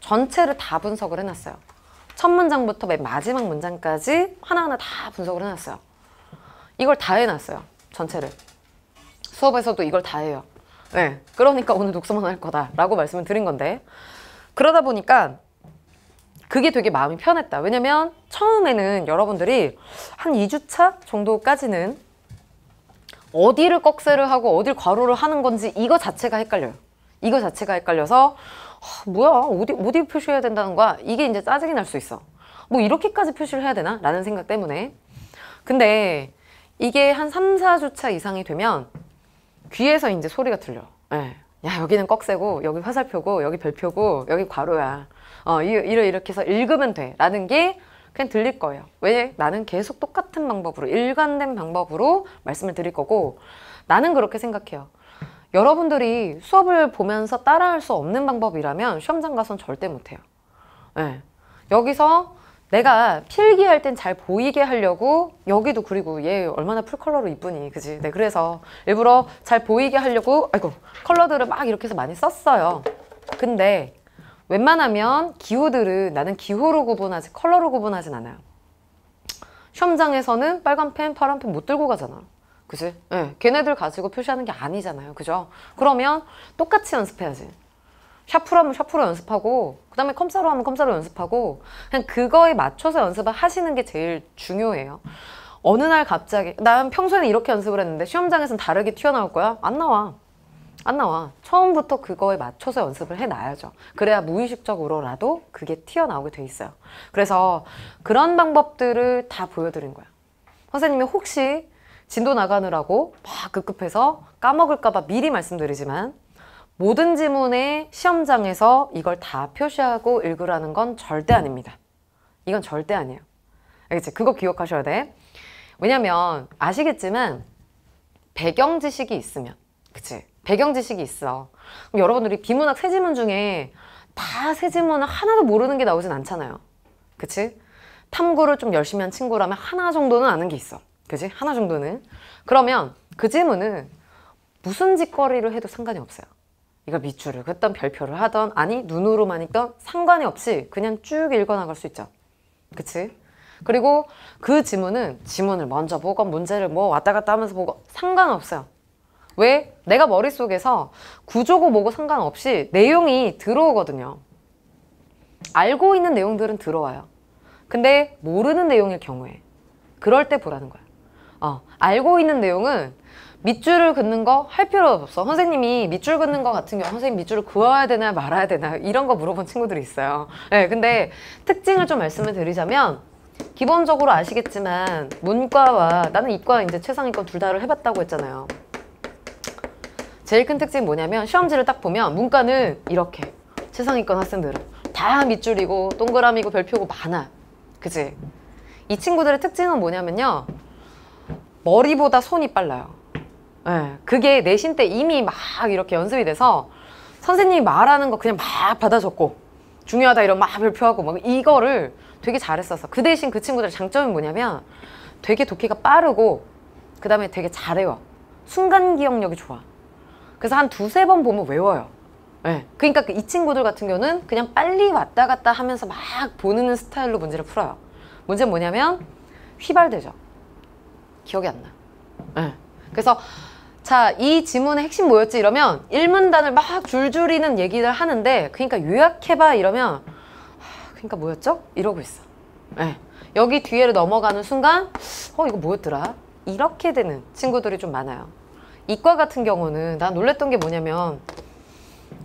전체를 다 분석을 해놨어요. 첫 문장부터 맨 마지막 문장까지 하나하나 다 분석을 해놨어요. 이걸 다 해놨어요. 전체를. 수업에서도 이걸 다 해요. 네, 그러니까 오늘 독서만 할 거다라고 말씀을 드린 건데 그러다 보니까 그게 되게 마음이 편했다. 왜냐면 처음에는 여러분들이 한 2주차 정도까지는 어디를 꺽쇠를 하고 어딜 과로를 하는 건지 이거 자체가 헷갈려요. 이거 자체가 헷갈려서 아, 뭐야 어디 어디 표시해야 된다는 거야 이게 이제 짜증이 날 수 있어 뭐 이렇게까지 표시를 해야 되나 라는 생각 때문에 근데 이게 한 3, 4주차 이상이 되면 귀에서 이제 소리가 들려 네. 야 여기는 꺽쇠고 여기 화살표고 여기 별표고 여기 괄호야 어, 이렇게 해서 읽으면 돼 라는 게 그냥 들릴 거예요 왜? 나는 계속 똑같은 방법으로 일관된 방법으로 말씀을 드릴 거고 나는 그렇게 생각해요 여러분들이 수업을 보면서 따라할 수 없는 방법이라면 시험장 가선 절대 못해요. 네. 여기서 내가 필기할 땐 잘 보이게 하려고 여기도 그리고 얘 얼마나 풀컬러로 이쁘니 그지? 네 그래서 일부러 잘 보이게 하려고 아이고 컬러들을 막 이렇게 해서 많이 썼어요 근데 웬만하면 기호들은 나는 기호로 구분하지 컬러로 구분하진 않아요 시험장에서는 빨간 펜 파란 펜 못 들고 가잖아 그지? 네, 예, 걔네들 가지고 표시하는 게 아니잖아요. 그죠? 그러면 똑같이 연습해야지. 샤프로 하면 샤프로 연습하고 그 다음에 컴사로 하면 컴사로 연습하고 그냥 그거에 맞춰서 연습을 하시는 게 제일 중요해요. 어느 날 갑자기 난 평소에는 이렇게 연습을 했는데 시험장에서는 다르게 튀어나올 거야? 안 나와. 안 나와. 처음부터 그거에 맞춰서 연습을 해놔야죠. 그래야 무의식적으로라도 그게 튀어나오게 돼 있어요. 그래서 그런 방법들을 다 보여드린 거야. 선생님이 혹시 진도 나가느라고 막 급급해서 까먹을까봐 미리 말씀드리지만 모든 지문의 시험장에서 이걸 다 표시하고 읽으라는 건 절대 아닙니다. 이건 절대 아니에요. 알겠지? 그거 기억하셔야 돼. 왜냐면 아시겠지만 배경 지식이 있으면 그치? 배경 지식이 있어. 그럼 여러분들이 비문학 세 지문 중에 다 세 지문을 하나도 모르는 게 나오진 않잖아요. 그치? 탐구를 좀 열심히 한 친구라면 하나 정도는 아는 게 있어. 그지? 하나 정도는. 그러면 그 질문은 무슨 짓거리를 해도 상관이 없어요. 이거 밑줄을 긋던 별표를 하던 아니 눈으로만 읽던 상관이 없이 그냥 쭉 읽어나갈 수 있죠. 그치? 그리고 그 지문은 지문을 먼저 보건 문제를 뭐 왔다 갔다 하면서 보건 상관없어요. 왜? 내가 머릿속에서 구조고 뭐고 상관없이 내용이 들어오거든요. 알고 있는 내용들은 들어와요. 근데 모르는 내용일 경우에 그럴 때 보라는 거야. 알고 있는 내용은 밑줄을 긋는 거 할 필요 없어 선생님이 밑줄 긋는 거 같은 경우 선생님 밑줄을 그어야 되나 말아야 되나 이런 거 물어본 친구들이 있어요 네, 근데 특징을 좀 말씀을 드리자면 기본적으로 아시겠지만 문과와 나는 이과 이제 최상위권 둘 다를 해봤다고 했잖아요 제일 큰 특징이 뭐냐면 시험지를 딱 보면 문과는 이렇게 최상위권 학생들은 다 밑줄이고 동그라미고 별표고 많아 그지? 이 친구들의 특징은 뭐냐면요 머리보다 손이 빨라요. 네, 그게 내신 때 이미 막 이렇게 연습이 돼서 선생님이 말하는 거 그냥 막 받아줬고 중요하다 이런 막 발표하고 막 이거를 되게 잘했었어. 그 대신 그친구들 장점이 뭐냐면 되게 독해가 빠르고 그 다음에 되게 잘 외워. 순간 기억력이 좋아. 그래서 한 두세 번 보면 외워요. 네. 그러니까 그 이 친구들 같은 경우는 그냥 빨리 왔다 갔다 하면서 막 보는 스타일로 문제를 풀어요. 문제는 뭐냐면 휘발되죠. 기억이 안 나. 네. 그래서 자, 이 지문의 핵심 뭐였지? 이러면 1문단을 막 줄줄이는 얘기를 하는데 그러니까 요약해봐 이러면 하, 그러니까 뭐였죠? 이러고 있어. 네. 여기 뒤에를 넘어가는 순간 어 이거 뭐였더라? 이렇게 되는 친구들이 좀 많아요. 이과 같은 경우는 난 놀랬던 게 뭐냐면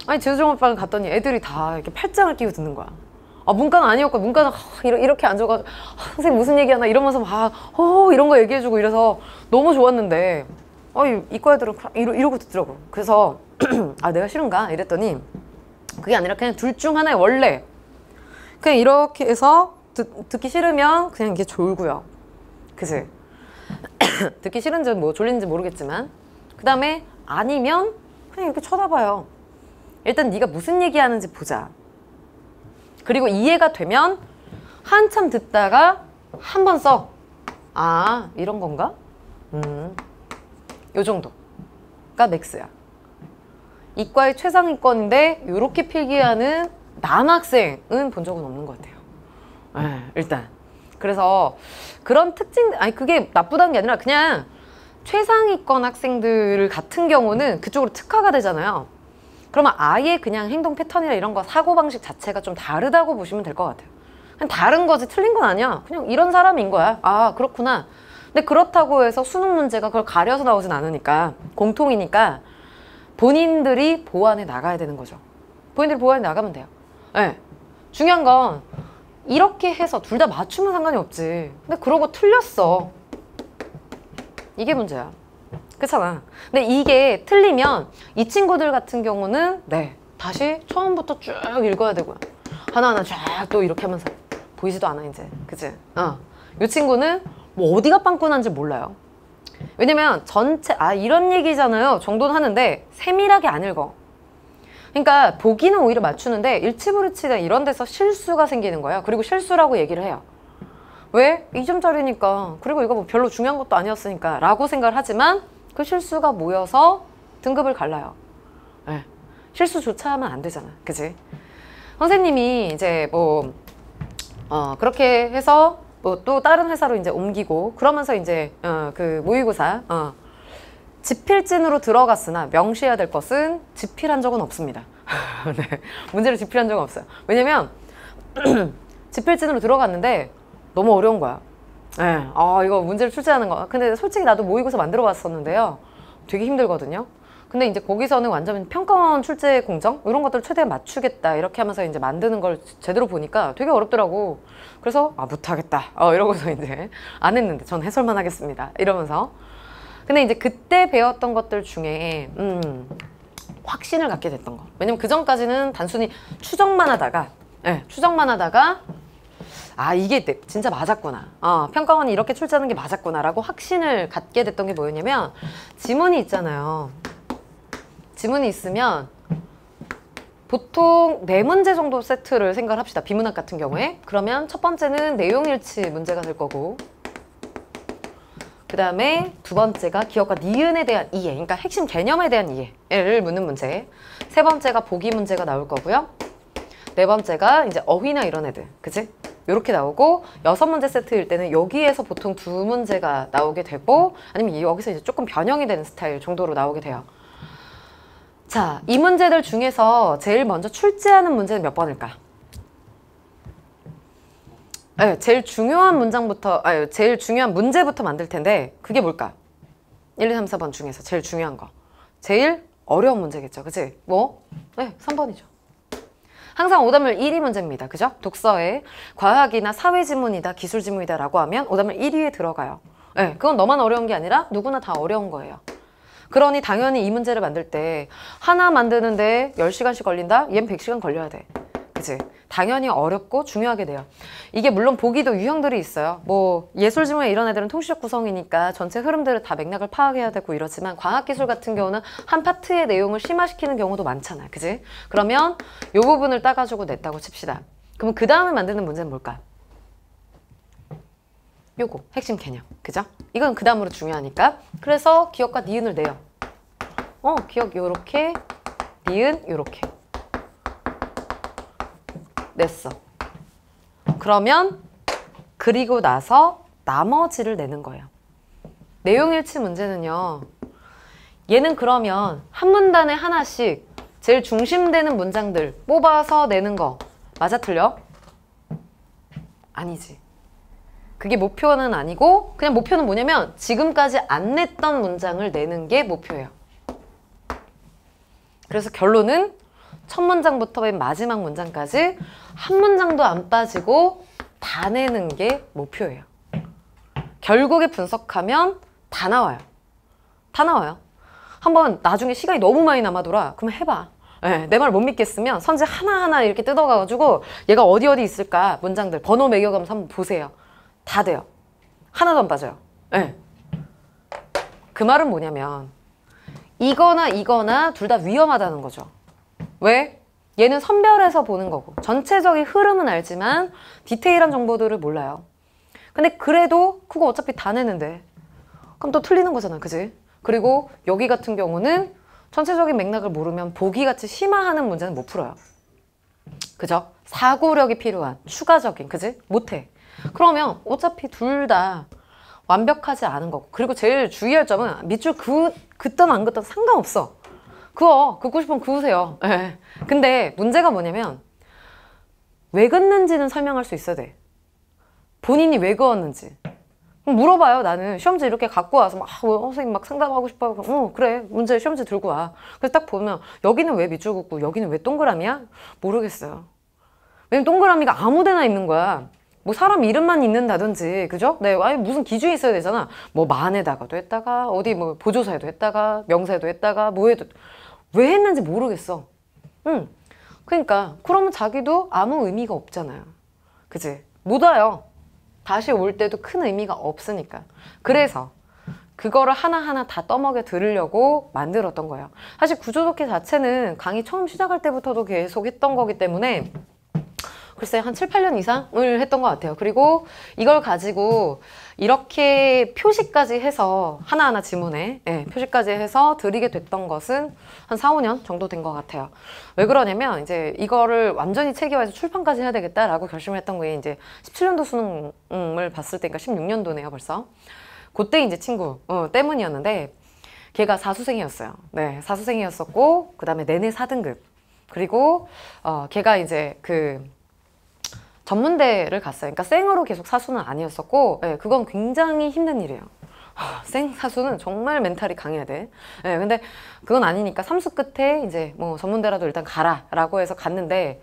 아니 재수정 오빠랑 갔더니 애들이 다 이렇게 팔짱을 끼고 듣는 거야. 아 문과는 아니었고 문과는 하, 이렇게 앉아가지고 하, 선생님 무슨 얘기하나 이러면서 막어 이런 거 얘기해주고 이래서 너무 좋았는데 어 이과 애들은 이러, 이러고 듣더라고 요 그래서 (clears throat) 아 내가 싫은가 이랬더니 그게 아니라 그냥 둘 중 하나의 원래 그냥 이렇게 해서 듣, 듣기 싫으면 그냥 이게 졸고요 그지 (clears throat) 듣기 싫은지 뭐졸리는지 모르겠지만 그 다음에 아니면 그냥 이렇게 쳐다봐요 일단 네가 무슨 얘기하는지 보자 그리고 이해가 되면 한참 듣다가 한 번 써. 아 이런 건가? 음, 요 정도가 맥스야. 이과의 최상위권인데 이렇게 필기하는 남학생은 본 적은 없는 것 같아요. 네, 일단 그래서 그런 특징 아니 그게 나쁘다는 게 아니라 그냥 최상위권 학생들 같은 경우는 그쪽으로 특화가 되잖아요. 그러면 아예 그냥 행동 패턴이나 이런 거 사고방식 자체가 좀 다르다고 보시면 될 것 같아요 그냥 다른 거지 틀린 건 아니야 그냥 이런 사람인 거야 아 그렇구나 근데 그렇다고 해서 수능 문제가 그걸 가려서 나오진 않으니까 공통이니까 본인들이 보완해 나가야 되는 거죠 본인들이 보완해 나가면 돼요 예. 네. 중요한 건 이렇게 해서 둘 다 맞추면 상관이 없지 근데 그러고 틀렸어 이게 문제야 그렇잖아. 근데 이게 틀리면 이 친구들 같은 경우는 네 다시 처음부터 쭉 읽어야 되고요. 하나하나 쫙 또 이렇게 하면서 보이지도 않아 이제 그치? 어. 이 친구는 뭐 어디가 빵꾸난지 몰라요. 왜냐면 전체 아 이런 얘기잖아요 정도는 하는데 세밀하게 안 읽어. 그러니까 보기는 오히려 맞추는데 일치부르치나 이런 데서 실수가 생기는 거예요. 그리고 실수라고 얘기를 해요. 왜? 이점짜리니까 그리고 이거 뭐 별로 중요한 것도 아니었으니까 라고 생각을 하지만 그 실수가 모여서 등급을 갈라요. 네. 실수조차 하면 안 되잖아. 그지? 선생님이 이제 뭐, 어, 그렇게 해서 뭐또 다른 회사로 이제 옮기고 그러면서 이제 어, 그 모의고사 어, 지필진으로 들어갔으나 명시해야 될 것은 지필한 적은 없습니다. (laughs) 네. 문제를 지필한 적은 없어요. 왜냐면 지필진으로 (clears throat) 들어갔는데 너무 어려운 거야. 네. 아 이거 문제를 출제하는 거. 근데 솔직히 나도 모의고사 만들어 봤었는데요. 되게 힘들거든요. 근데 이제 거기서는 완전 평가원 출제 공정 이런 것들 최대한 맞추겠다 이렇게 하면서 이제 만드는 걸 제대로 보니까 되게 어렵더라고 그래서 아 못하겠다 어, 이러고서 이제 안 했는데 전 해설만 하겠습니다 이러면서 근데 이제 그때 배웠던 것들 중에 음, 확신을 갖게 됐던 거 왜냐면 그 전까지는 단순히 추정만 하다가 예, 네, 추정만 하다가 아 이게 진짜 맞았구나 어, 평가원이 이렇게 출제하는 게 맞았구나 라고 확신을 갖게 됐던 게 뭐였냐면 지문이 있잖아요 지문이 있으면 보통 네 문제 정도 세트를 생각을 합시다 비문학 같은 경우에 그러면 첫 번째는 내용일치 문제가 될 거고 그 다음에 두 번째가 기억과 니은에 대한 이해 그러니까 핵심 개념에 대한 이해를 묻는 문제 세 번째가 보기 문제가 나올 거고요 네 번째가 이제 어휘나 이런 애들 그치? 이렇게 나오고 여섯 문제 세트일 때는 여기에서 보통 두 문제가 나오게 되고 아니면 여기서 이제 조금 변형이 되는 스타일 정도로 나오게 돼요. 자, 이 문제들 중에서 제일 먼저 출제하는 문제는 몇 번일까? 네, 제일 중요한 문장부터, 아니, 예, 제일 중요한 문제부터 만들 텐데 그게 뭘까? 1, 2, 3, 4번 중에서 제일 중요한 거. 제일 어려운 문제겠죠, 그치? 뭐? 네, 3번이죠. 항상 오답률 1위 문제입니다. 그죠? 독서에 과학이나 사회 지문이다, 기술 지문이다 라고 하면 오답률 1위에 들어가요. 네, 그건 너만 어려운 게 아니라 누구나 다 어려운 거예요. 그러니 당연히 이 문제를 만들 때 하나 만드는데 열시간씩 걸린다? 얜 백시간 걸려야 돼. 그치 당연히 어렵고 중요하게 돼요. 이게 물론 보기도 유형들이 있어요. 뭐 예술 지문에 이런 애들은 통시적 구성이니까 전체 흐름들을 다 맥락을 파악해야 되고 이렇지만 과학 기술 같은 경우는 한 파트의 내용을 심화시키는 경우도 많잖아요. 그치 그러면 요 부분을 따가지고 냈다고 칩시다. 그럼 그 다음에 만드는 문제는 뭘까? 요거 핵심 개념. 그죠? 이건 그 다음으로 중요하니까. 그래서 기억과 니은을 내요. 어, 기억 요렇게, 니은 요렇게. 냈어. 그러면 그리고 나서 나머지를 내는 거예요. 내용일치 문제는요. 얘는 그러면 한 문단에 하나씩 제일 중심되는 문장들 뽑아서 내는 거 맞아 틀려? 아니지. 그게 목표는 아니고 그냥 목표는 뭐냐면 지금까지 안 냈던 문장을 내는 게 목표예요. 그래서 결론은 첫 문장부터 맨 마지막 문장까지 한 문장도 안 빠지고 다 내는 게 목표예요. 결국에 분석하면 다 나와요. 다 나와요. 한번 나중에 시간이 너무 많이 남아돌아. 그럼 해봐. 네, 예, 내말 을못 믿겠으면 선지 하나하나 이렇게 뜯어가지고 얘가 어디 어디 있을까 문장들 번호 매겨가면서 한번 보세요. 다 돼요. 하나도 안 빠져요. 네. 그 말은 뭐냐면 이거나 이거나 둘 다 위험하다는 거죠. 왜? 얘는 선별해서 보는 거고 전체적인 흐름은 알지만 디테일한 정보들을 몰라요. 근데 그래도 그거 어차피 다 내는데 그럼 또 틀리는 거잖아 그지? 그리고 여기 같은 경우는 전체적인 맥락을 모르면 보기같이 심화하는 문제는 못 풀어요. 그죠? 사고력이 필요한 추가적인 그지? 못해. 그러면 어차피 둘 다 완벽하지 않은 거고 그리고 제일 주의할 점은 밑줄 그, 긋던 안 긋던 상관없어. 그어 긋고 싶으면 그으세요 네. 예. 근데 문제가 뭐냐면 왜 긋는지는 설명할 수 있어야 돼 본인이 왜 그었는지 물어봐요 나는 시험지 이렇게 갖고 와서 막 어, 선생님 막 상담하고 싶어요 그럼 어 그래 문제 시험지 들고 와 그래서 딱 보면 여기는 왜 밑줄 긋고 여기는 왜 동그라미야? 모르겠어요 왜냐면 동그라미가 아무데나 있는 거야 뭐 사람 이름만 있는다든지 그죠? 네 아니 무슨 기준이 있어야 되잖아 뭐 만에다가도 했다가 어디 뭐 보조사에도 했다가 명사에도 했다가 뭐에도 왜 했는지 모르겠어. 응. 그러니까 그러면 자기도 아무 의미가 없잖아요. 그지? 못 와요. 다시 올 때도 큰 의미가 없으니까. 그래서 그거를 하나하나 다 떠먹여 들으려고 만들었던 거예요. 사실 구조독해 자체는 강의 처음 시작할 때부터도 계속 했던 거기 때문에 글쎄 한 7, 8년 이상을 했던 것 같아요. 그리고 이걸 가지고 이렇게 표시까지 해서 하나하나 지문에 예, 표시까지 해서 드리게 됐던 것은 한 4, 5년 정도 된 것 같아요. 왜 그러냐면 이제 이거를 완전히 체계화해서 출판까지 해야 되겠다라고 결심을 했던 게 이제 17년도 수능을 봤을 때니까 그러니까 16년도네요 벌써. 그때 이제 친구 어, 때문이었는데 걔가 사수생이었어요. 네, 사수생이었었고 그 다음에 내내 4등급 그리고 어, 걔가 이제 그 전문대를 갔어요. 그러니까 생으로 계속 사수는 아니었었고 예, 그건 굉장히 힘든 일이에요. 하, 아, 생 사수는 정말 멘탈이 강해야 돼. 예, 근데 그건 아니니까 삼수 끝에 이제 뭐 전문대라도 일단 가라라고 해서 갔는데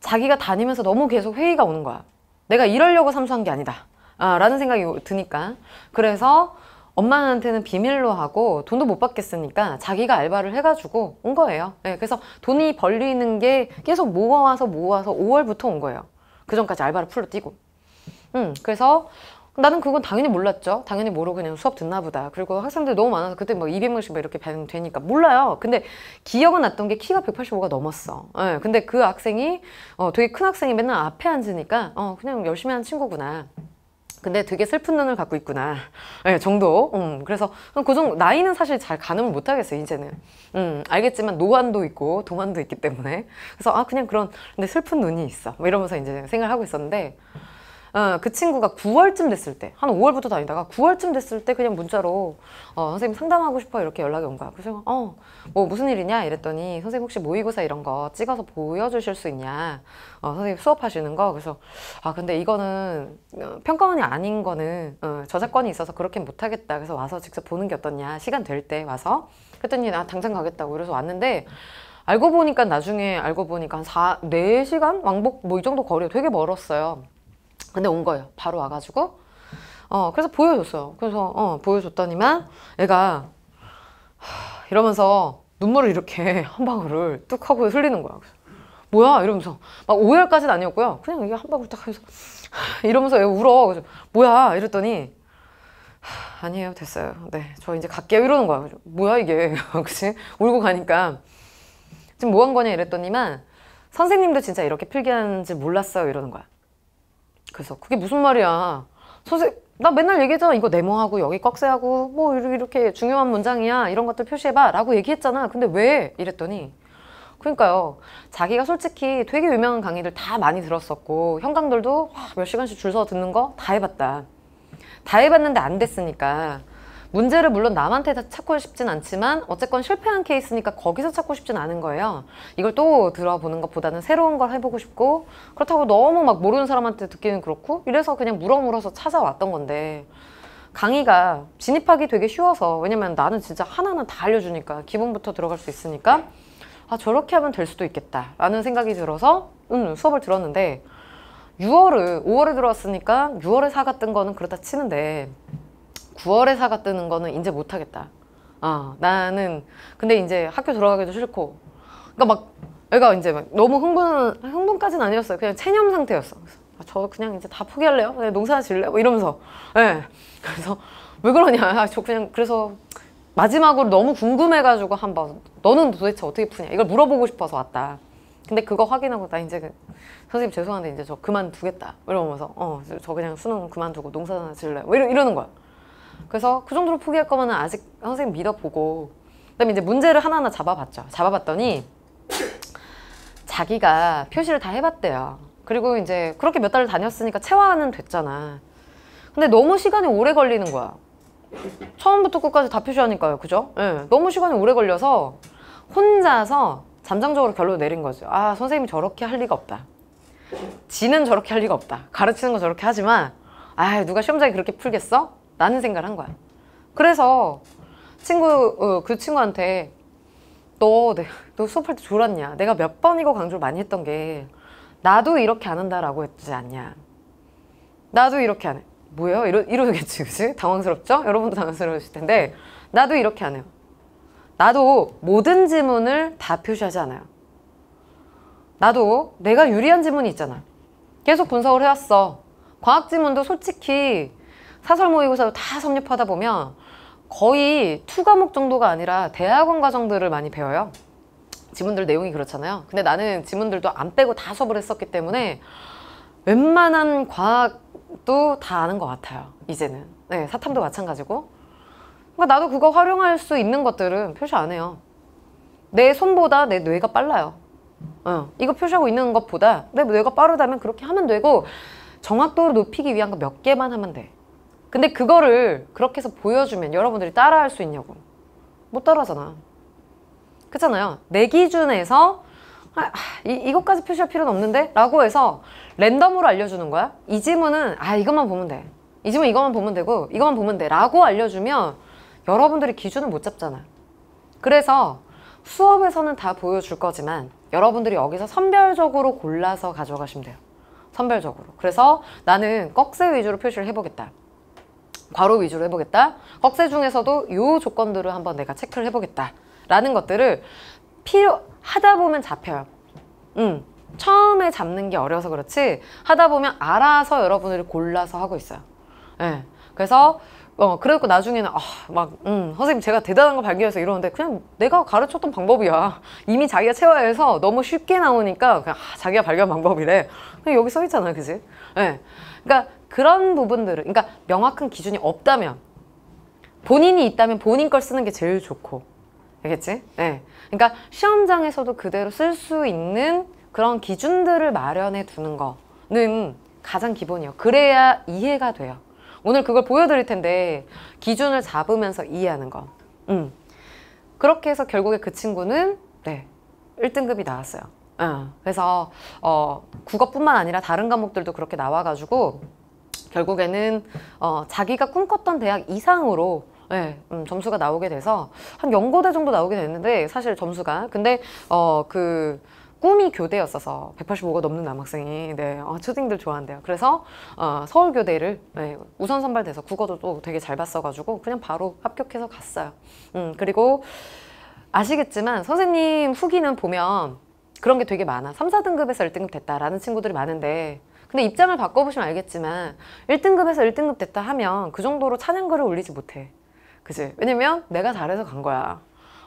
자기가 다니면서 너무 계속 회의가 오는 거야. 내가 이러려고 삼수한 게 아니다. 아, 라는 생각이 드니까. 그래서 엄마한테는 비밀로 하고 돈도 못 받겠으니까 자기가 알바를 해가지고 온 거예요. 네, 그래서 돈이 벌리는 게 계속 모아와서 모아서 5월부터 온 거예요. 그 전까지 알바를 풀로 뛰고 음 그래서 나는 그건 당연히 몰랐죠. 당연히 모르고 그냥 수업 듣나 보다. 그리고 학생들 너무 많아서 그때 막 200명씩 막 이렇게 되니까 몰라요. 근데 기억은 났던 게 키가 185가 넘었어. 예, 근데 그 학생이 어, 되게 큰 학생이 맨날 앞에 앉으니까 어, 그냥 열심히 한 친구구나. 근데 되게 슬픈 눈을 갖고 있구나 네, 정도 음, 그래서 그 정도 나이는 사실 잘 가늠을 못하겠어요 이제는 음, 알겠지만 노안도 있고 동안도 있기 때문에 그래서 아 그냥 그런 근데 슬픈 눈이 있어 뭐 이러면서 이제 생각을 하고 있었는데 어, 그 친구가 9월쯤 됐을 때, 한 5월부터 다니다가 9월쯤 됐을 때 그냥 문자로 어, 선생님 상담하고 싶어 이렇게 연락이 온 거야. 그래서 어, 뭐 무슨 일이냐 이랬더니 선생님 혹시 모의고사 이런 거 찍어서 보여주실 수 있냐? 어, 선생님 수업하시는 거. 그래서 아 근데 이거는 어, 평가원이 아닌 거는 어, 저작권이 있어서 그렇게 못하겠다. 그래서 와서 직접 보는 게 어떻냐? 시간 될 때 와서. 그랬더니 나 당장 가겠다고 그래서 왔는데 알고 보니까 나중에 알고 보니까 한 4, 4시간 왕복 뭐 이 정도 거리가 되게 멀었어요. 근데 온 거예요. 바로 와가지고. 어, 그래서 보여줬어요. 그래서, 어, 보여줬더니만 애가 하, 이러면서 눈물을 이렇게 (laughs) 한 방울을 뚝 하고 흘리는 거야. 뭐야? 이러면서 막 오열까지는 아니었고요. 그냥 이게 한 방울 딱 하면서 이러면서 애 울어. 그래서 뭐야? 이랬더니 하, 아니에요. 됐어요. 네. 저 이제 갈게요. 이러는 거야. 그래서, 뭐야 이게. (laughs) 그치? 울고 가니까 지금 뭐 한 거냐 이랬더니만 선생님도 진짜 이렇게 필기하는지 몰랐어요. 이러는 거야. 그래서 그게 무슨 말이야. 선생, 님나 맨날 얘기했잖아. 이거 네모하고 여기 꺽쇠하고 뭐 이렇게 중요한 문장이야. 이런 것들 표시해봐. 라고 얘기했잖아. 근데 왜? 이랬더니 그러니까요. 자기가 솔직히 되게 유명한 강의들 다 많이 들었었고 형강들도 몇 시간씩 줄 서 듣는 거 다 해봤다. 다 해봤는데 안 됐으니까 문제를 물론 남한테 다 찾고 싶진 않지만 어쨌건 실패한 케이스니까 거기서 찾고 싶진 않은 거예요. 이걸 또 들어보는 것보다는 새로운 걸 해보고 싶고 그렇다고 너무 막 모르는 사람한테 듣기는 그렇고 이래서 그냥 물어물어서 찾아왔던 건데 강의가 진입하기 되게 쉬워서 왜냐면 나는 진짜 하나는 다 알려주니까 기본부터 들어갈 수 있으니까 아 저렇게 하면 될 수도 있겠다 라는 생각이 들어서 음, 수업을 들었는데 6월을 5월에 들어왔으니까 6월에 사갔던 거는 그렇다 치는데 9월에 사가 뜨는 거는 이제 못하겠다 아 나는 근데 이제 학교 들어가기도 싫고 그러니까 막 애가 이제 막 너무 흥분 흥분까지는 아니었어요 그냥 체념 상태였어 그래서 아, 저 그냥 이제 다 포기할래요 그냥 농사 질래요 뭐 이러면서 예 네. 그래서 왜 그러냐 아, 저 그냥 그래서 마지막으로 너무 궁금해가지고 한번 너는 도대체 어떻게 푸냐 이걸 물어보고 싶어서 왔다 근데 그거 확인하고 나 이제 그, 선생님 죄송한데 이제 저 그만두겠다 이러면서 어저 그냥 수능 그만두고 농사 질래 뭐 이러, 이러는 거야 그래서 그 정도로 포기할 거면 아직 선생님 믿어보고 그다음에 이제 문제를 하나하나 잡아봤죠. 잡아봤더니 자기가 표시를 다 해봤대요. 그리고 이제 그렇게 몇 달을 다녔으니까 체화는 됐잖아. 근데 너무 시간이 오래 걸리는 거야. 처음부터 끝까지 다 표시하니까요. 그죠? 네. 너무 시간이 오래 걸려서 혼자서 잠정적으로 결론을 내린 거죠. 아, 선생님이 저렇게 할 리가 없다. 지는 저렇게 할 리가 없다. 가르치는 건 저렇게 하지만 아, 누가 시험장에 그렇게 풀겠어? 라는 생각을 한 거야 그래서 친구 어, 그 친구한테 너, 내, 너 수업할 때 졸았냐 내가 몇 번이고 강조를 많이 했던 게 나도 이렇게 안 한다라고 했지 않냐 나도 이렇게 안해 뭐예요? 이러, 이러겠지 그치? 당황스럽죠? 여러분도 당황스러우실 텐데 나도 이렇게 안 해요 나도 모든 지문을 다 표시하지 않아요 나도 내가 유리한 지문이 있잖아 계속 분석을 해왔어 과학 지문도 솔직히 사설 모의고사도 다 섭렵하다 보면 거의 투 과목 정도가 아니라 대학원 과정들을 많이 배워요. 지문들 내용이 그렇잖아요. 근데 나는 지문들도 안 빼고 다 수업을 했었기 때문에 웬만한 과학도 다 아는 것 같아요. 이제는. 네, 사탐도 마찬가지고. 그러니까 나도 그거 활용할 수 있는 것들은 표시 안 해요. 내 손보다 내 뇌가 빨라요. 어, 이거 표시하고 있는 것보다 내 뇌가 빠르다면 그렇게 하면 되고 정확도를 높이기 위한 거 몇 개만 하면 돼. 근데 그거를 그렇게 해서 보여주면 여러분들이 따라할 수 있냐고 못 따라하잖아 그렇잖아요 내 기준에서 아, 아, 이, 이것까지 표시할 필요는 없는데? 라고 해서 랜덤으로 알려주는 거야 이 지문은 아 이것만 보면 돼 이 지문 이것만 보면 되고 이것만 보면 돼 라고 알려주면 여러분들이 기준을 못 잡잖아 그래서 수업에서는 다 보여줄 거지만 여러분들이 여기서 선별적으로 골라서 가져가시면 돼요 선별적으로 그래서 나는 꺽쇠 위주로 표시를 해보겠다 과로 위주로 해보겠다. 억세 중에서도 요 조건들을 한번 내가 체크를 해보겠다. 라는 것들을 필요 하다 보면 잡혀요. 음. 처음에 잡는 게 어려서 워 그렇지 하다 보면 알아서 여러분을 골라서 하고 있어요. 예. 네. 그래서 어 그래갖고 나중에는 아막 음, 선생님 제가 대단한 거 발견해서 이러는데 그냥 내가 가르쳤던 방법이야. 이미 자기가 체화 해서 너무 쉽게 나오니까 그냥 아, 자기가 발견 방법이래. 그냥 여기 써 있잖아, 그지? 예. 네. 그러니까 그런 부분들을 그러니까 명확한 기준이 없다면 본인이 있다면 본인 걸 쓰는 게 제일 좋고 알겠지? 네. 그러니까 시험장에서도 그대로 쓸 수 있는 그런 기준들을 마련해 두는 거는 가장 기본이요 그래야 이해가 돼요. 오늘 그걸 보여드릴 텐데 기준을 잡으면서 이해하는 거. 음. 그렇게 해서 결국에 그 친구는 네 1등급이 나왔어요. 그래서 어, 국어뿐만 아니라 다른 과목들도 그렇게 나와가지고 결국에는 어, 자기가 꿈꿨던 대학 이상으로 네, 음, 점수가 나오게 돼서 한 연고대 정도 나오게 됐는데 사실 점수가 근데 어, 그 꿈이 교대였어서 185가 넘는 남학생이 네, 어, 초딩들 좋아한대요. 그래서 어, 서울 교대를 네, 우선 선발돼서 국어도 또 되게 잘 봤어가지고 그냥 바로 합격해서 갔어요. 음, 그리고 아시겠지만 선생님 후기는 보면 그런 게 되게 많아. 3, 4등급에서 1등급 됐다라는 친구들이 많은데 근데 입장을 바꿔보시면 알겠지만 1등급에서 1등급 됐다 하면 그 정도로 찬양글을 올리지 못해. 그지? 왜냐면 내가 잘해서 간 거야.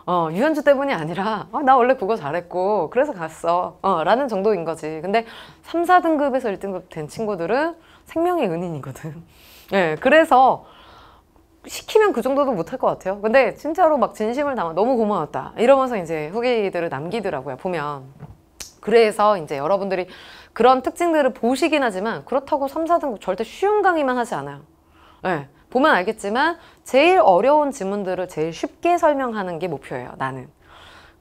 어, 유연주 때문이 아니라 어, 나 원래 국어 잘했고 그래서 갔어 어, 라는 정도인 거지 근데 3, 4등급에서 1등급 된 친구들은 생명의 은인이거든 예, 그래서 시키면 그 정도도 못할 것 같아요 근데 진짜로 막 진심을 담아 너무 고마웠다 이러면서 이제 후기들을 남기더라고요 보면 그래서 이제 여러분들이 그런 특징들을 보시긴 하지만 그렇다고 3, 4등 절대 쉬운 강의만 하지 않아요. 네, 보면 알겠지만 제일 어려운 지문들을 제일 쉽게 설명하는 게 목표예요. 나는.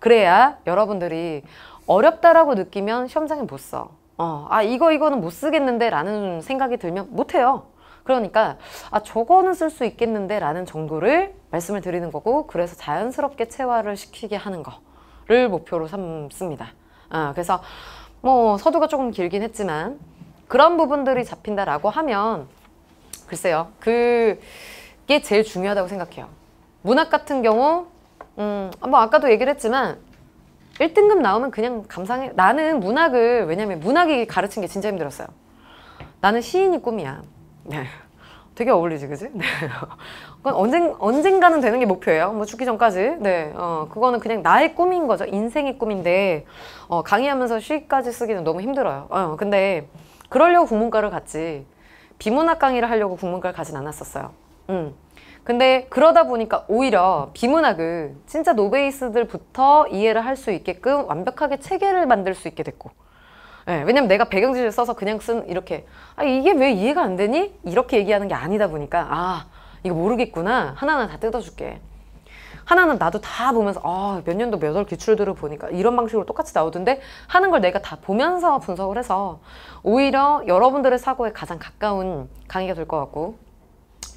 그래야 여러분들이 어렵다라고 느끼면 시험장에 못 써. 어, 아 이거 이거는 못 쓰겠는데 라는 생각이 들면 못해요. 그러니까 아 저거는 쓸 수 있겠는데 라는 정도를 말씀을 드리는 거고 그래서 자연스럽게 체화를 시키게 하는 거를 목표로 삼습니다. 어, 그래서 뭐 서두가 조금 길긴 했지만 그런 부분들이 잡힌다라고 하면 글쎄요. 그게 제일 중요하다고 생각해요. 문학 같은 경우 음, 뭐 아까도 얘기를 했지만 1등급 나오면 그냥 감상해. 나는 문학을 왜냐면 문학이 가르친 게 진짜 힘들었어요. 나는 시인이 꿈이야. 네. 되게 어울리지, 그지? 네. 그건 언젠, 언젠가는 되는 게 목표예요. 뭐 죽기 전까지. 네. 어, 그거는 그냥 나의 꿈인 거죠. 인생의 꿈인데, 어, 강의하면서 쉬까지 쓰기는 너무 힘들어요. 어, 근데, 그러려고 국문과를 갔지. 비문학 강의를 하려고 국문과를 가진 않았었어요. 음. 근데 그러다 보니까 오히려 비문학을 진짜 노베이스들부터 이해를 할 수 있게끔 완벽하게 체계를 만들 수 있게 됐고, 네, 왜냐면 내가 배경지를 써서 그냥 쓴 이렇게 아 이게 왜 이해가 안 되니? 이렇게 얘기하는 게 아니다 보니까 아 이거 모르겠구나 하나하나 다 뜯어줄게 하나는 나도 다 보면서 아, 몇 년도 몇 월 기출들을 보니까 이런 방식으로 똑같이 나오던데 하는 걸 내가 다 보면서 분석을 해서 오히려 여러분들의 사고에 가장 가까운 강의가 될 것 같고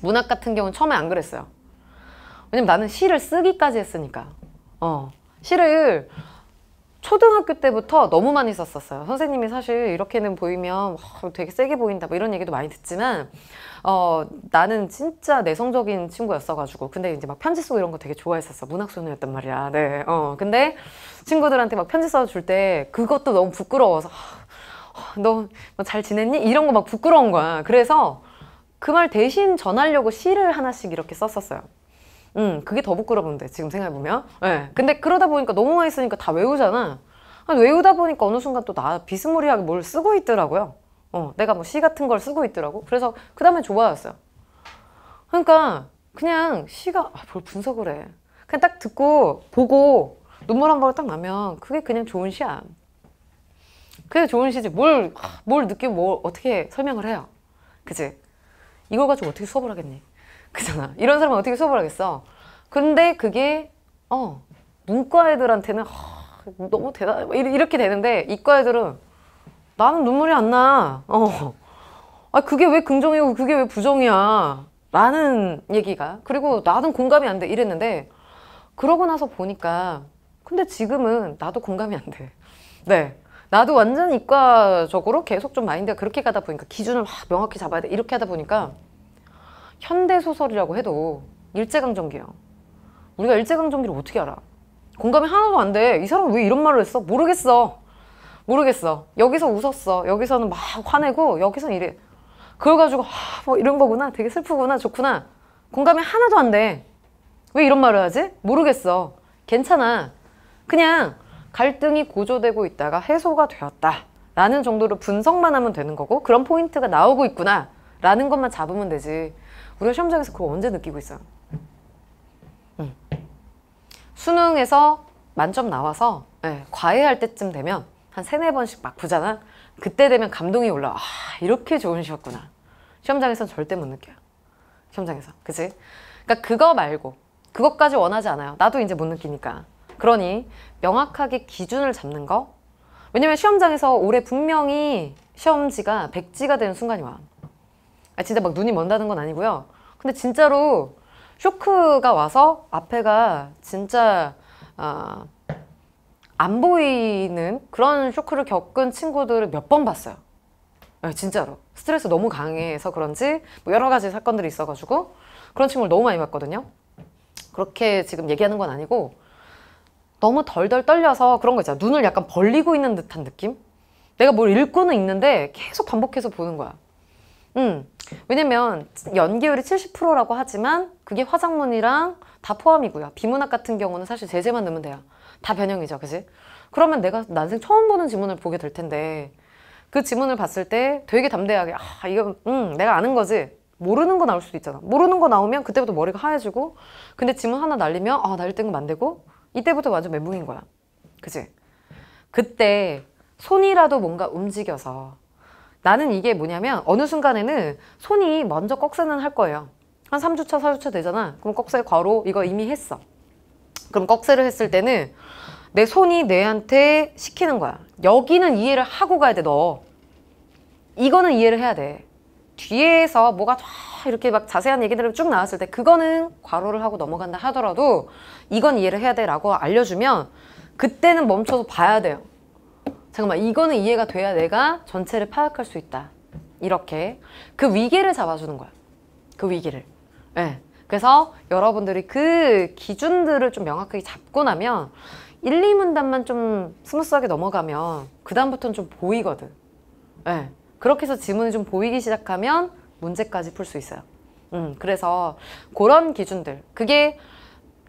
문학 같은 경우는 처음에 안 그랬어요 왜냐면 나는 시를 쓰기까지 했으니까 어 시를 초등학교 때부터 너무 많이 썼었어요. 선생님이 사실 이렇게는 보이면 되게 세게 보인다 뭐 이런 얘기도 많이 듣지만 어, 나는 진짜 내성적인 친구였어가지고 근데 이제 막 편지 쓰고 이런 거 되게 좋아했었어. 문학소녀였단 말이야. 네. 어, 근데 친구들한테 막 편지 써줄 때 그것도 너무 부끄러워서 너 잘 지냈니? 이런 거 막 부끄러운 거야. 그래서 그 말 대신 전하려고 시를 하나씩 이렇게 썼었어요. 음, 그게 더 부끄러운데 지금 생각해보면 네. 근데 그러다 보니까 너무 많이 쓰니까 다 외우잖아 외우다 보니까 어느 순간 또 나 비스무리하게 뭘 쓰고 있더라고요 어, 내가 뭐 시 같은 걸 쓰고 있더라고 그래서 그 다음에 좋아졌어요 그러니까 그냥 시가 아, 뭘 분석을 해 그냥 딱 듣고 보고 눈물 한 방울 딱 나면 그게 그냥 좋은 시야 그게 좋은 시지 뭘 뭘 느끼고 뭘 어떻게 설명을 해요 그치 이걸 가지고 어떻게 수업을 하겠니 그잖아. 이런 사람은 어떻게 수업을 하겠어? 근데 그게 어 문과 애들한테는 허, 너무 대단 뭐 이렇게 되는데 이과 애들은 나는 눈물이 안 나. 어. 아 그게 왜 긍정이고 그게 왜 부정이야? 라는 얘기가 그리고 나는 공감이 안 돼 이랬는데 그러고 나서 보니까 근데 지금은 나도 공감이 안 돼. 네. 나도 완전 이과적으로 계속 좀 마인드가 그렇게 가다 보니까 기준을 확 명확히 잡아야 돼. 이렇게 하다 보니까 현대 소설이라고 해도 일제강점기야. 우리가 일제강점기를 어떻게 알아? 공감이 하나도 안 돼. 이 사람 왜 이런 말을 했어? 모르겠어. 모르겠어. 여기서 웃었어. 여기서는 막 화내고 여기서는 이래. 그래 가지고 아, 뭐 이런 거구나. 되게 슬프구나. 좋구나. 공감이 하나도 안 돼. 왜 이런 말을 하지? 모르겠어. 괜찮아. 그냥 갈등이 고조되고 있다가 해소가 되었다. 라는 정도로 분석만 하면 되는 거고 그런 포인트가 나오고 있구나. 라는 것만 잡으면 되지. 우리가 시험장에서 그거 언제 느끼고 있어요? 음. 수능에서 만점 나와서 네, 과외할 때쯤 되면 한 세네 번씩 막 보잖아. 그때 되면 감동이 올라와. 아, 이렇게 좋은 시였구나. 시험장에선 절대 못 느껴요. 시험장에서. 그치? 그러니까 그거 말고 그것까지 원하지 않아요. 나도 이제 못 느끼니까. 그러니 명확하게 기준을 잡는 거. 왜냐면 시험장에서 올해 분명히 시험지가 백지가 되는 순간이 와. 아, 진짜 막 눈이 먼다는 건 아니고요. 근데 진짜로 쇼크가 와서 앞에가 진짜 아, 안 보이는 그런 쇼크를 겪은 친구들을 몇 번 봤어요. 네, 진짜로. 스트레스 너무 강해서 그런지 뭐 여러 가지 사건들이 있어가지고 그런 친구를 너무 많이 봤거든요. 그렇게 지금 얘기하는 건 아니고 너무 덜덜 떨려서 그런 거 있잖아. 눈을 약간 벌리고 있는 듯한 느낌? 내가 뭘 읽고는 있는데 계속 반복해서 보는 거야. 음. 왜냐면 연계율이 70%라고 하지만 그게 화장문이랑 다 포함이고요. 비문학 같은 경우는 사실 제재만 넣으면 돼요. 다 변형이죠. 그지? 그러면 내가 난생 처음 보는 지문을 보게 될 텐데 그 지문을 봤을 때 되게 담대하게 아 이거 음 내가 아는 거지 모르는 거 나올 수도 있잖아 모르는 거 나오면 그때부터 머리가 하얘지고 근데 지문 하나 날리면 아 날릴 땐안 되고 이때부터 완전 멘붕인 거야 그지 그때 손이라도 뭔가 움직여서 나는 이게 뭐냐면 어느 순간에는 손이 먼저 꺽쇠는 할 거예요. 한 3주차, 4주차 되잖아. 그럼 꺽쇠 과로 이거 이미 했어. 그럼 꺽쇠를 했을 때는 내 손이 내한테 시키는 거야. 여기는 이해를 하고 가야 돼, 너. 이거는 이해를 해야 돼. 뒤에서 뭐가 쫙 이렇게 막 자세한 얘기들을 쭉 나왔을 때 그거는 과로를 하고 넘어간다 하더라도 이건 이해를 해야 돼라고 알려주면 그때는 멈춰서 봐야 돼요. 잠깐만 이거는 이해가 돼야 내가 전체를 파악할 수 있다 이렇게 그 위계를 잡아주는 거야 그 위기를 예. 네. 그래서 여러분들이 그 기준들을 좀 명확하게 잡고 나면 1, 2문단만 좀 스무스하게 넘어가면 그 다음부터는 좀 보이거든 예. 네. 그렇게 해서 지문이 좀 보이기 시작하면 문제까지 풀 수 있어요 음, 그래서 그런 기준들 그게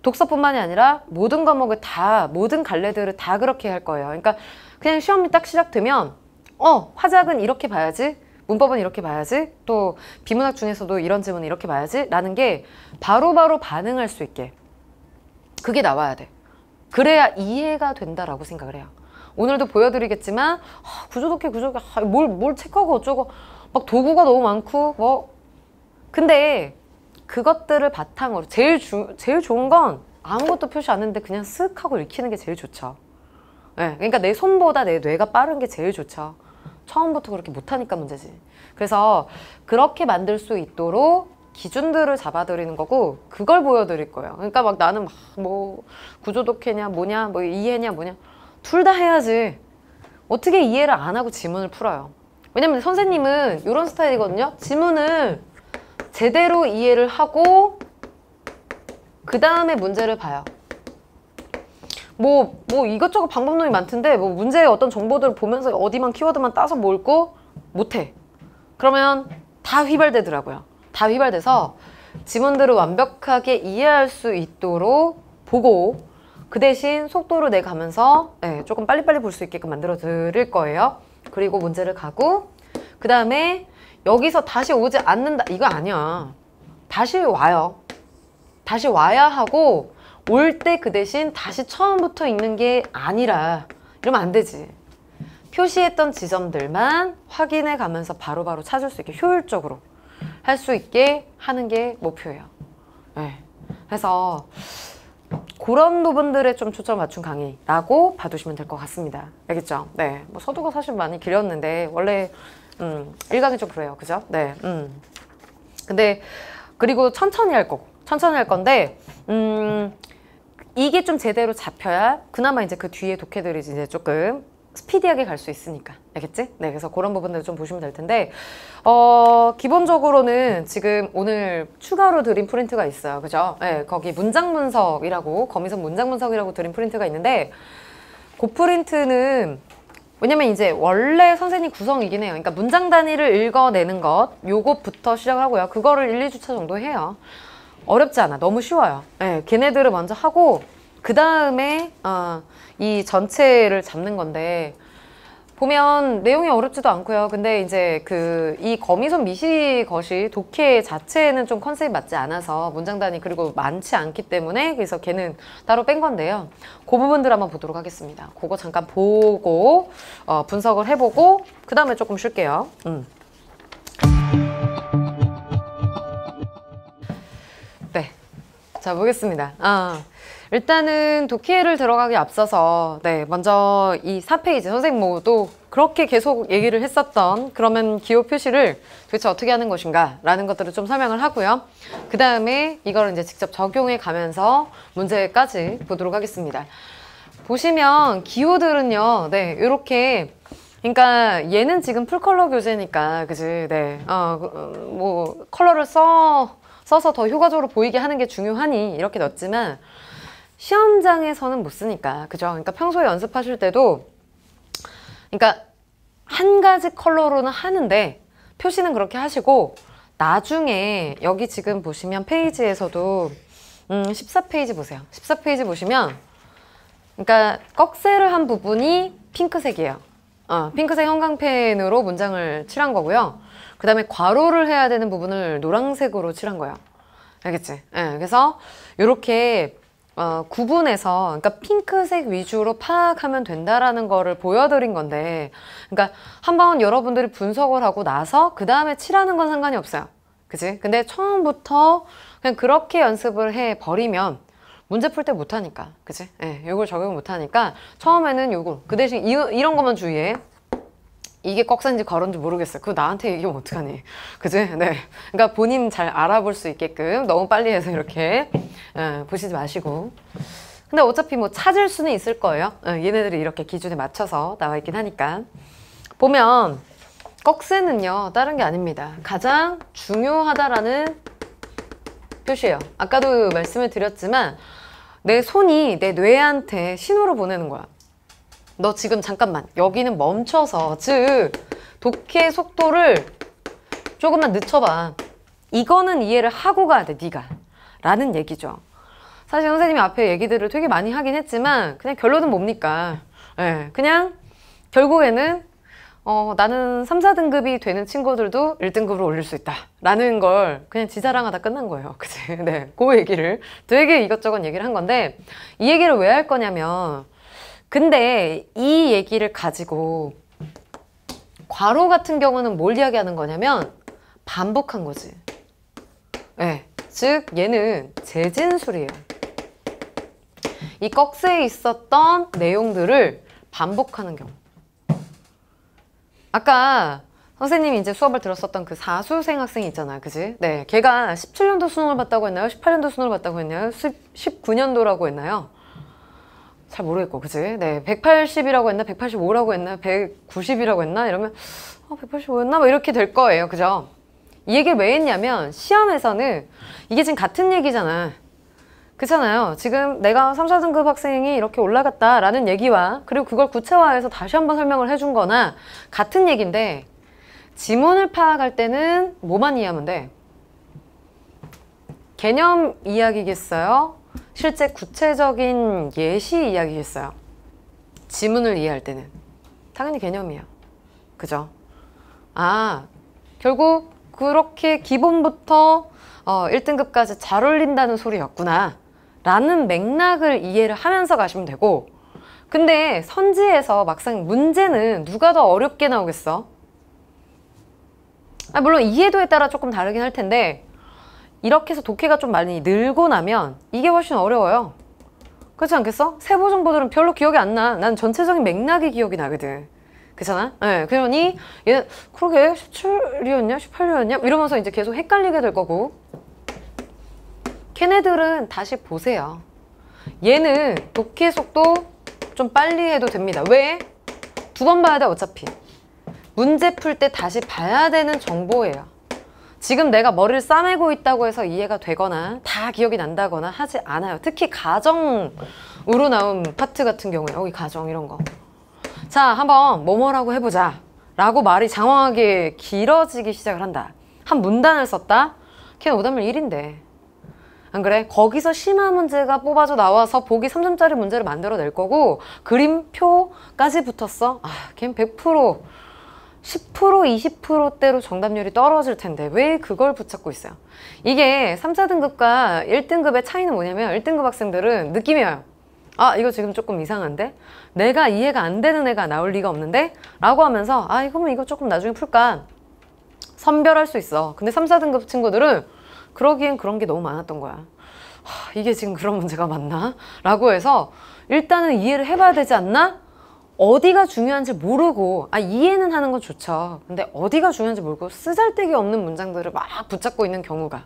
독서뿐만이 아니라 모든 과목을 다 모든 갈래들을 다 그렇게 할 거예요 그러니까 그냥 시험이 딱 시작되면 어 화작은 이렇게 봐야지 문법은 이렇게 봐야지 또 비문학 중에서도 이런 질문은 이렇게 봐야지 라는 게 바로바로 바로 반응할 수 있게 그게 나와야 돼 그래야 이해가 된다라고 생각을 해요 오늘도 보여드리겠지만 아, 구조독해 구조독해 아, 뭘, 뭘 체크하고 어쩌고 막 도구가 너무 많고 뭐 근데 그것들을 바탕으로 제일, 주, 제일 좋은 건 아무것도 표시 안 했는데 그냥 쓱 하고 읽히는 게 제일 좋죠 네, 그러니까 내 손보다 내 뇌가 빠른 게 제일 좋죠. 처음부터 그렇게 못하니까 문제지. 그래서 그렇게 만들 수 있도록 기준들을 잡아드리는 거고 그걸 보여드릴 거예요. 그러니까 막 나는 막 뭐 구조독해냐 뭐냐 뭐 이해냐 뭐냐 둘 다 해야지. 어떻게 이해를 안 하고 지문을 풀어요. 왜냐면 선생님은 이런 스타일이거든요. 지문을 제대로 이해를 하고 그 다음에 문제를 봐요. 뭐, 뭐 이것저것 방법론이 많던데 뭐 문제의 어떤 정보들을 보면서 어디만 키워드만 따서 몰고 못해. 그러면 다 휘발되더라고요. 다 휘발돼서 지문들을 완벽하게 이해할 수 있도록 보고 그 대신 속도를 내가면서 예, 조금 빨리빨리 볼 수 있게끔 만들어 드릴 거예요. 그리고 문제를 가고 그 다음에 여기서 다시 오지 않는다 이거 아니야. 다시 와요. 다시 와야 하고 올때그 대신 다시 처음부터 읽는 게 아니라 이러면 안 되지. 표시했던 지점들만 확인해 가면서 바로바로 바로 찾을 수 있게 효율적으로 할 수 있게 하는 게 목표예요. 네. 그래서 그런 부분들에 좀 초점 맞춘 강의라고 봐두시면 될 것 같습니다. 알겠죠? 네. 뭐 서두가 사실 많이 길었는데 원래 음, 일강이좀 그래요. 그죠? 네. 음. 근데 그리고 천천히 할 거고 천천히 할 건데 음 이게 좀 제대로 잡혀야 그나마 이제 그 뒤에 독해들이 이제 조금 스피디하게 갈 수 있으니까 알겠지? 네 그래서 그런 부분들 좀 보시면 될 텐데 어 기본적으로는 지금 오늘 추가로 드린 프린트가 있어요 그죠? 네 거기 문장 분석이라고 거미선 문장 분석이라고 드린 프린트가 있는데 그 프린트는 왜냐면 이제 원래 선생님 구성이긴 해요 그러니까 문장 단위를 읽어내는 것 요것부터 시작하고요 그거를 1, 2주차 정도 해요 어렵지 않아. 너무 쉬워요. 네, 걔네들을 먼저 하고 그 다음에 어, 이 전체를 잡는 건데 보면 내용이 어렵지도 않고요. 근데 이제 그 이 거미손 미시 것이 독해 자체는 좀 컨셉이 맞지 않아서 문장단이 그리고 많지 않기 때문에 그래서 걔는 따로 뺀 건데요. 그 부분들 한번 보도록 하겠습니다. 그거 잠깐 보고 어, 분석을 해보고 그 다음에 조금 쉴게요. 음. 자 보겠습니다. 아, 일단은 도키에를 들어가기 앞서서 네 먼저 이 4페이지 선생 님모두 그렇게 계속 얘기를 했었던 그러면 기호 표시를 도대체 어떻게 하는 것인가 라는 것들을 좀 설명을 하고요. 그 다음에 이걸 이제 직접 적용해 가면서 문제까지 보도록 하겠습니다. 보시면 기호들은요. 네 이렇게 그러니까 얘는 지금 풀컬러 교재니까 그지 네어뭐 그, 음, 컬러를 써 써서 더 효과적으로 보이게 하는 게 중요하니 이렇게 넣었지만 시험장에서는 못 쓰니까 그죠? 그러니까 평소에 연습하실 때도 그러니까 한 가지 컬러로는 하는데 표시는 그렇게 하시고 나중에 여기 지금 보시면 페이지에서도 음 14페이지 보세요. 14페이지 보시면 그러니까 꺽쇠를 한 부분이 핑크색이에요. 어, 핑크색 형광펜으로 문장을 칠한 거고요. 그 다음에 괄호를 해야 되는 부분을 노란색으로 칠한 거예요. 알겠지? 네, 그래서 이렇게 어, 구분해서 그러니까 핑크색 위주로 파악하면 된다라는 거를 보여드린 건데 그러니까 한 번 여러분들이 분석을 하고 나서 그 다음에 칠하는 건 상관이 없어요. 그치? 근데 처음부터 그냥 그렇게 연습을 해버리면 문제 풀 때 못하니까 그치? 예, 네, 이걸 적용 못하니까 처음에는 요거 그 대신 이, 이런 것만 주의해 이게 꺽산지 과론인지 모르겠어요. 그 나한테 얘기하면 어떡하니. 그지? 네. 그러니까 본인 잘 알아볼 수 있게끔 너무 빨리 해서 이렇게 예, 보시지 마시고. 근데 어차피 뭐 찾을 수는 있을 거예요. 예, 얘네들이 이렇게 기준에 맞춰서 나와 있긴 하니까. 보면 꺽쇠는요. 다른 게 아닙니다. 가장 중요하다라는 표시예요. 아까도 말씀을 드렸지만 내 손이 내 뇌한테 신호를 보내는 거야. 너 지금 잠깐만 여기는 멈춰서 즉 독해 속도를 조금만 늦춰봐 이거는 이해를 하고 가야 돼 네가 라는 얘기죠 사실 선생님이 앞에 얘기들을 되게 많이 하긴 했지만 그냥 결론은 뭡니까 예, 그냥 결국에는 어, 나는 3, 4등급이 되는 친구들도 1등급으로 올릴 수 있다 라는 걸 그냥 지자랑하다 끝난 거예요 그치? (laughs) 네, 그 얘기를 되게 이것저것 얘기를 한 건데 이 얘기를 왜 할 거냐면 근데 이 얘기를 가지고 과로 같은 경우는 뭘 이야기하는 거냐면 반복한 거지. 네, 즉 얘는 재진술이에요. 이 꺽쇠에 있었던 내용들을 반복하는 경우. 아까 선생님이 이제 수업을 들었었던 그 사수생 학생이 있잖아요. 그지? 네. 걔가 17년도 수능을 봤다고 했나요? 18년도 수능을 봤다고 했나요? 19년도라고 했나요? 잘 모르겠고, 그지? 네, 180이라고 했나? 185라고 했나? 190이라고 했나? 이러면, 아, 어, 185였나? 뭐 이렇게 될 거예요. 그죠? 이 얘기를 왜 했냐면, 시험에서는 이게 지금 같은 얘기잖아. 그잖아요 지금 내가 3, 4등급 학생이 이렇게 올라갔다라는 얘기와 그리고 그걸 구체화해서 다시 한번 설명을 해준 거나 같은 얘기인데 지문을 파악할 때는 뭐만 이해하면 돼? 개념 이야기겠어요? 실제 구체적인 예시 이야기겠어요. 지문을 이해할 때는 당연히 개념이야. 그죠? 아, 결국 그렇게 기본부터 어, 1등급까지 잘 올린다는 소리였구나 라는 맥락을 이해를 하면서 가시면 되고 근데 선지에서 막상 문제는 누가 더 어렵게 나오겠어? 아, 물론 이해도에 따라 조금 다르긴 할 텐데 이렇게 해서 독해가 좀 많이 늘고 나면 이게 훨씬 어려워요. 그렇지 않겠어? 세부 정보들은 별로 기억이 안 나. 난 전체적인 맥락이 기억이 나거든. 그렇잖아? 예, 네, 그러니 얘는 그러게 17이었냐? 18이었냐? 이러면서 이제 계속 헷갈리게 될 거고 걔네들은 다시 보세요. 얘는 독해 속도 좀 빨리 해도 됩니다. 왜? 두 번 봐야 돼 어차피. 문제 풀 때 다시 봐야 되는 정보예요. 지금 내가 머리를 싸매고 있다고 해서 이해가 되거나 다 기억이 난다거나 하지 않아요. 특히 가정으로 나온 파트 같은 경우에 여기 어, 가정 이런 거. 자 한번 뭐뭐라고 해보자 라고 말이 장황하게 길어지기 시작을 한다. 한 문단을 썼다? 걔는 오답률 1인데. 안 그래? 거기서 심화 문제가 뽑아져 나와서 보기 3점짜리 문제를 만들어낼 거고 그림표까지 붙었어? 아, 걔100% 10% 20%대로 정답률이 떨어질 텐데 왜 그걸 붙잡고 있어요 이게 3차 등급과 1등급의 차이는 뭐냐면 1등급 학생들은 느낌이 에요아 이거 지금 조금 이상한데 내가 이해가 안 되는 애가 나올 리가 없는데 라고 하면서 아 이거면 이거 조금 나중에 풀까 선별할 수 있어 근데 3, 4등급 친구들은 그러기엔 그런 게 너무 많았던 거야 하, 이게 지금 그런 문제가 맞나? 라고 해서 일단은 이해를 해봐야 되지 않나? 어디가 중요한지 모르고 아 이해는 하는 건 좋죠 근데 어디가 중요한지 모르고 쓰잘데기 없는 문장들을 막 붙잡고 있는 경우가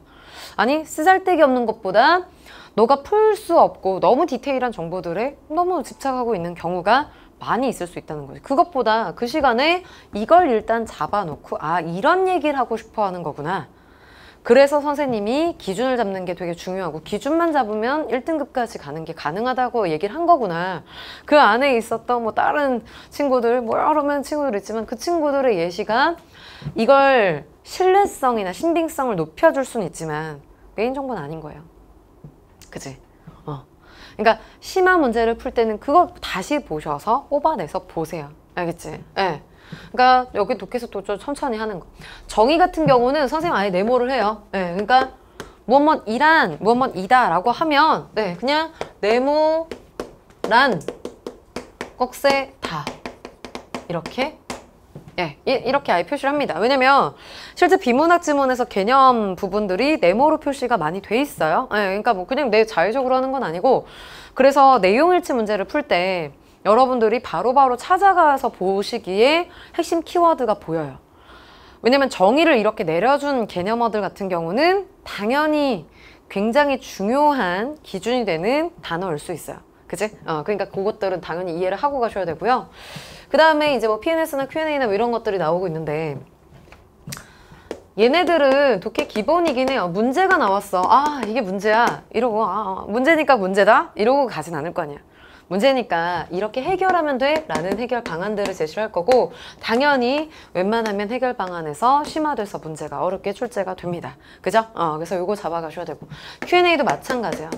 아니 쓰잘데기 없는 것보다 너가 풀 수 없고 너무 디테일한 정보들에 너무 집착하고 있는 경우가 많이 있을 수 있다는 거죠 그것보다 그 시간에 이걸 일단 잡아놓고 아 이런 얘기를 하고 싶어 하는 거구나 그래서 선생님이 기준을 잡는 게 되게 중요하고 기준만 잡으면 1등급까지 가는 게 가능하다고 얘기를 한 거구나. 그 안에 있었던 뭐 다른 친구들, 뭐 여러 명 친구들 있지만 그 친구들의 예시가 이걸 신뢰성이나 신빙성을 높여줄 수는 있지만 메인 정보는 아닌 거예요. 그지? 어. 그러니까 심화 문제를 풀 때는 그거 다시 보셔서 뽑아내서 보세요. 알겠지? 예. 네. 그러니까 여기 독해서 도좀 천천히 하는 거. 정의 같은 경우는 선생님 아예 네모를 해요. 네, 그러니까 무엇뭇이란 무엇뭇이다라고 하면 네, 그냥 네모란 꺽쇠 다 이렇게 예, 이렇게 아예 표시를 합니다. 왜냐면 실제 비문학 지문에서 개념 부분들이 네모로 표시가 많이 돼 있어요. 예, 그러니까 뭐 그냥 내 자의적으로 하는 건 아니고 그래서 내용일치 문제를 풀때 여러분들이 바로바로 바로 찾아가서 보시기에 핵심 키워드가 보여요. 왜냐면 정의를 이렇게 내려준 개념어들 같은 경우는 당연히 굉장히 중요한 기준이 되는 단어일 수 있어요. 그치? 어, 그러니까 그것들은 당연히 이해를 하고 가셔야 되고요. 그 다음에 이제 뭐 PNS나 Q&A나 뭐 이런 것들이 나오고 있는데 얘네들은 독해 기본이긴 해요. 문제가 나왔어. 아 이게 문제야. 이러고 아 어, 문제니까 문제다. 이러고 가진 않을 거 아니야. 문제니까 이렇게 해결하면 돼 라는 해결 방안들을 제시할 거고 당연히 웬만하면 해결 방안에서 심화돼서 문제가 어렵게 출제가 됩니다. 그죠? 어, 그래서 요거 잡아가셔야 되고 Q&A도 마찬가지야.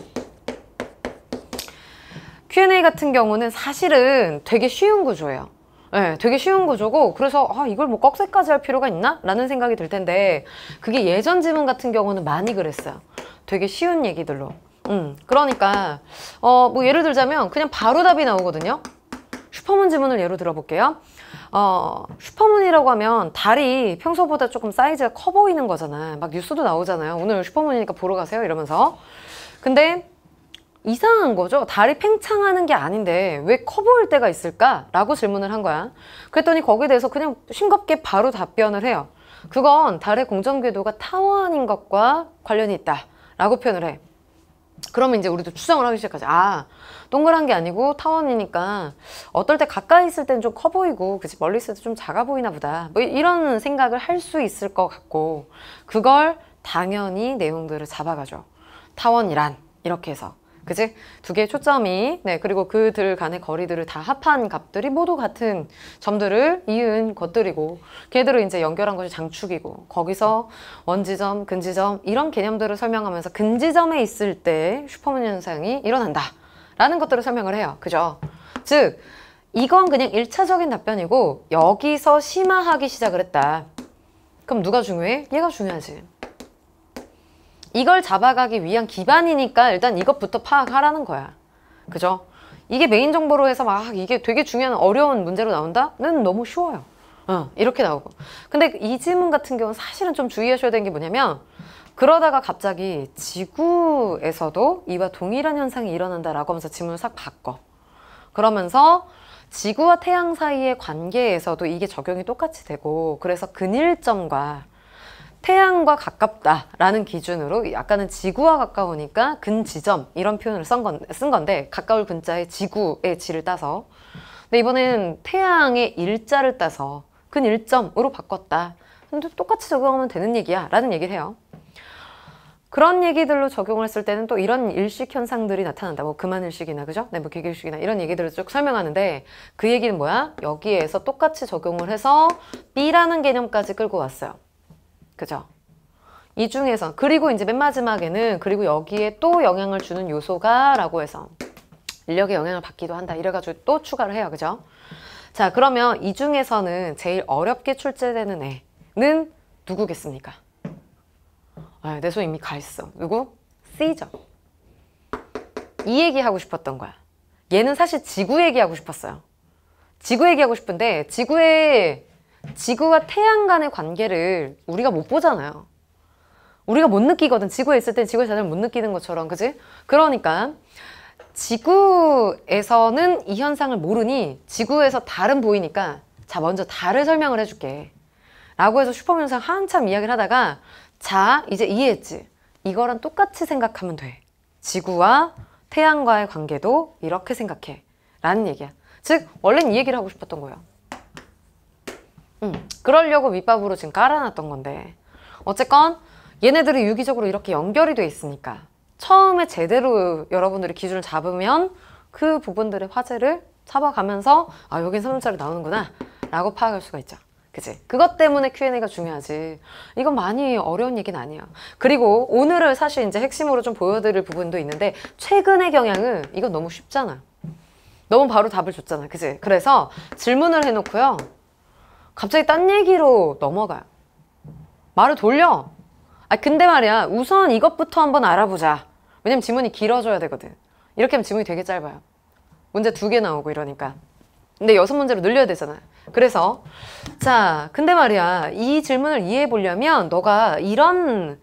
Q&A 같은 경우는 사실은 되게 쉬운 구조예요. 네, 되게 쉬운 구조고 그래서 아 이걸 뭐 꺽쇠까지 할 필요가 있나? 라는 생각이 들 텐데 그게 예전 지문 같은 경우는 많이 그랬어요. 되게 쉬운 얘기들로 음, 그러니까 어, 뭐 예를 들자면 그냥 바로 답이 나오거든요. 슈퍼문 지문을 예로 들어볼게요. 어, 슈퍼문이라고 하면 달이 평소보다 조금 사이즈가 커 보이는 거잖아. 요막 뉴스도 나오잖아요. 오늘 슈퍼문이니까 보러 가세요 이러면서. 근데 이상한 거죠. 달이 팽창하는 게 아닌데 왜 커 보일 때가 있을까? 라고 질문을 한 거야. 그랬더니 거기에 대해서 그냥 싱겁게 바로 답변을 해요. 그건 달의 공전 궤도가 타원인 것과 관련이 있다. 라고 표현을 해. 그러면 이제 우리도 추정을 하기 시작하지 아 동그란 게 아니고 타원이니까 어떨 때 가까이 있을 땐 좀 커 보이고 그치 멀리 있을 때 좀 작아 보이나 보다 뭐 이런 생각을 할 수 있을 것 같고 그걸 당연히 내용들을 잡아가죠 타원이란 이렇게 해서 그지? 두 개의 초점이 네 그리고 그들 간의 거리들을 다 합한 값들이 모두 같은 점들을 이은 것들이고 걔들을 이제 연결한 것이 장축이고 거기서 원지점, 근지점 이런 개념들을 설명하면서 근지점에 있을 때 슈퍼문 현상이 일어난다 라는 것들을 설명을 해요. 그죠? 즉 이건 그냥 일차적인 답변이고 여기서 심화하기 시작을 했다. 그럼 누가 중요해? 얘가 중요하지. 이걸 잡아가기 위한 기반이니까 일단 이것부터 파악하라는 거야. 그죠? 이게 메인 정보로 해서 막 이게 되게 중요한 어려운 문제로 나온다?는 너무 쉬워요. 어, 이렇게 나오고. 근데 이 질문 같은 경우는 사실은 좀 주의하셔야 되는 게 뭐냐면 그러다가 갑자기 지구에서도 이와 동일한 현상이 일어난다라고 하면서 질문을 싹 바꿔. 그러면서 지구와 태양 사이의 관계에서도 이게 적용이 똑같이 되고 그래서 근일점과 태양과 가깝다라는 기준으로 약간은 지구와 가까우니까 근지점 이런 표현을 쓴, 건, 쓴 건데 가까울 근자의 지구의 지를 따서 근데 이번엔 태양의 일자를 따서 근일점으로 바꿨다. 근데 똑같이 적용하면 되는 얘기야 라는 얘기를 해요. 그런 얘기들로 적용했을 을 때는 또 이런 일식 현상들이 나타난다. 뭐 그만일식이나 그죠? 네, 뭐 기계일식이나 이런 얘기들을 쭉 설명하는데 그 얘기는 뭐야? 여기에서 똑같이 적용을 해서 B라는 개념까지 끌고 왔어요. 그죠? 이 중에서 그리고 이제 맨 마지막에는 그리고 여기에 또 영향을 주는 요소가 라고 해서 인력의 영향을 받기도 한다 이래가지고 또 추가를 해요 그죠? 자 그러면 이 중에서는 제일 어렵게 출제되는 애는 누구겠습니까? 아, 내 손 이미 가 있어 누구? C죠 이 얘기하고 싶었던 거야 얘는 사실 지구 얘기하고 싶었어요 지구 얘기하고 싶은데 지구에 지구와 태양 간의 관계를 우리가 못 보잖아요. 우리가 못 느끼거든. 지구에 있을 땐 지구의 자전을 못 느끼는 것처럼, 그지? 그러니까 지구에서는 이 현상을 모르니 지구에서 달은 보이니까 자, 먼저 달을 설명을 해줄게. 라고 해서 슈퍼맨 상 한참 이야기를 하다가 자, 이제 이해했지? 이거랑 똑같이 생각하면 돼. 지구와 태양과의 관계도 이렇게 생각해. 라는 얘기야. 즉, 원래는 이 얘기를 하고 싶었던 거예요. 음, 그러려고 밑밥으로 지금 깔아놨던 건데 어쨌건 얘네들이 유기적으로 이렇게 연결이 돼 있으니까 처음에 제대로 여러분들이 기준을 잡으면 그 부분들의 화제를 잡아가면서 아 여긴 3점짜리 나오는구나 라고 파악할 수가 있죠 그치? 그것 때문에 Q&A가 중요하지 이건 많이 어려운 얘기는 아니야 그리고 오늘을 사실 이제 핵심으로 좀 보여드릴 부분도 있는데 최근의 경향은 이건 너무 쉽잖아 너무 바로 답을 줬잖아 그치? 그래서 질문을 해놓고요 갑자기 딴 얘기로 넘어가요. 말을 돌려. 아 근데 말이야 우선 이것부터 한번 알아보자. 왜냐면 지문이 길어져야 되거든. 이렇게 하면 지문이 되게 짧아요. 문제 두 개 나오고 이러니까. 근데 여섯 문제로 늘려야 되잖아요. 그래서 자 근데 말이야 이 질문을 이해해 보려면 너가 이런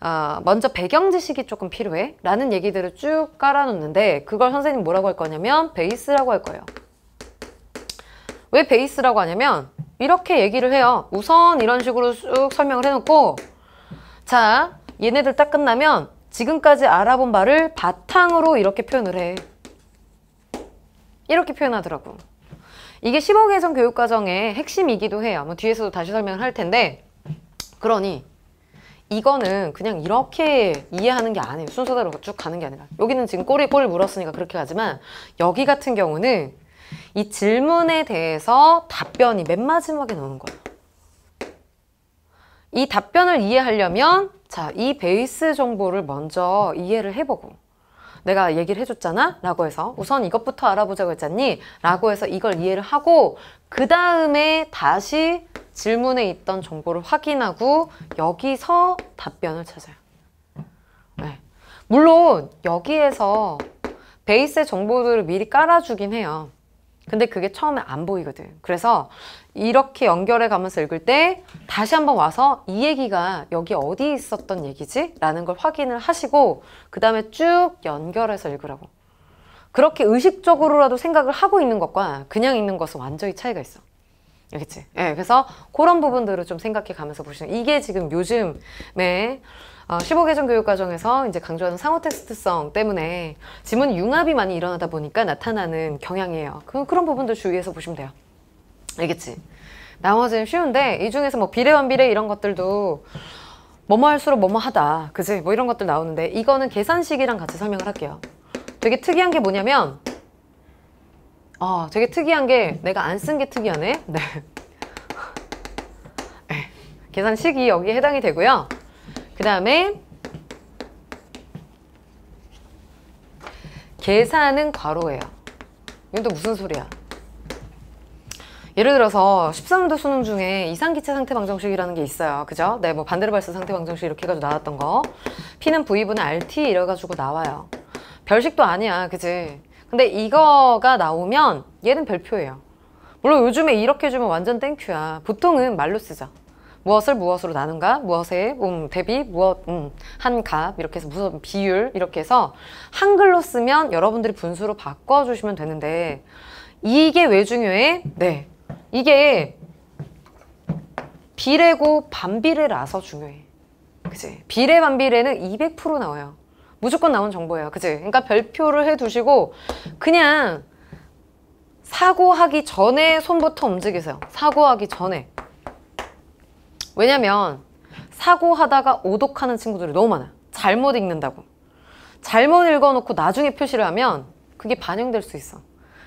아, 먼저 배경 지식이 조금 필요해 라는 얘기들을 쭉 깔아놓는데 그걸 선생님 뭐라고 할 거냐면 베이스라고 할 거예요. 왜 베이스라고 하냐면 이렇게 얘기를 해요. 우선 이런 식으로 쭉 설명을 해놓고 자 얘네들 딱 끝나면 지금까지 알아본 바를 바탕으로 이렇게 표현을 해. 이렇게 표현하더라고. 이게 10억 개선 교육과정의 핵심이기도 해요. 뭐 뒤에서도 다시 설명을 할 텐데 그러니 이거는 그냥 이렇게 이해하는 게 아니에요. 순서대로 쭉 가는 게 아니라 여기는 지금 꼬리꼬리 물었으니까 그렇게 가지만 여기 같은 경우는 이 질문에 대해서 답변이 맨 마지막에 나오는 거예요. 이 답변을 이해하려면 자, 이 베이스 정보를 먼저 이해를 해보고 내가 얘기를 해줬잖아? 라고 해서 우선 이것부터 알아보자고 했잖니? 라고 해서 이걸 이해를 하고 그 다음에 다시 질문에 있던 정보를 확인하고 여기서 답변을 찾아요. 네. 물론 여기에서 베이스의 정보들을 미리 깔아주긴 해요. 근데 그게 처음에 안 보이거든. 그래서 이렇게 연결해 가면서 읽을 때 다시 한번 와서 이 얘기가 여기 어디 있었던 얘기지? 라는 걸 확인을 하시고 그 다음에 쭉 연결해서 읽으라고. 그렇게 의식적으로라도 생각을 하고 있는 것과 그냥 있는 것은 완전히 차이가 있어. 알겠지? 예, 네, 그래서 그런 부분들을 좀 생각해 가면서 보시는 이게 지금 요즘에 어, 15개정 교육과정에서 이제 강조하는 상호 텍스트성 때문에 지문 융합이 많이 일어나다 보니까 나타나는 경향이에요. 그, 그런 부분도 주의해서 보시면 돼요. 알겠지? 나머지는 쉬운데 이 중에서 뭐 비례 원비례 이런 것들도 뭐뭐 할수록 뭐뭐 하다 그지? 뭐 이런 것들 나오는데 이거는 계산식이랑 같이 설명을 할게요. 되게 특이한 게 뭐냐면 어, 되게 특이한 게 내가 안 쓴 게 특이하네. 네. (laughs) 네. 계산식이 여기에 해당이 되고요. 그 다음에 계산은 괄호예요. 이건 또 무슨 소리야? 예를 들어서 13도 수능 중에 이상기체 상태 방정식이라는 게 있어요. 그죠? 네, 뭐 반데르발스 상태 방정식 이렇게 해가지고 나왔던 거. P는 V분의 RT 이래가지고 나와요. 별식도 아니야, 그지? 근데 이거가 나오면 얘는 별표예요. 물론 요즘에 이렇게 주면 완전 땡큐야. 보통은 말로 쓰죠. 무엇을 무엇으로 나눈가 무엇에 음, 대비 무엇 음, 한가 이렇게 해서 무슨 비율 이렇게 해서 한글로 쓰면 여러분들이 분수로 바꿔주시면 되는데 이게 왜 중요해? 네 이게 비례고 반비례라서 중요해 그치? 비례 반비례는 200% 나와요 무조건 나온 정보예요 그치? 그러니까 별표를 해두시고 그냥 사고하기 전에 손부터 움직이세요 사고하기 전에 왜냐면 사고하다가 오독하는 친구들이 너무 많아 요 잘못 읽는다고 잘못 읽어놓고 나중에 표시를 하면 그게 반영될 수 있어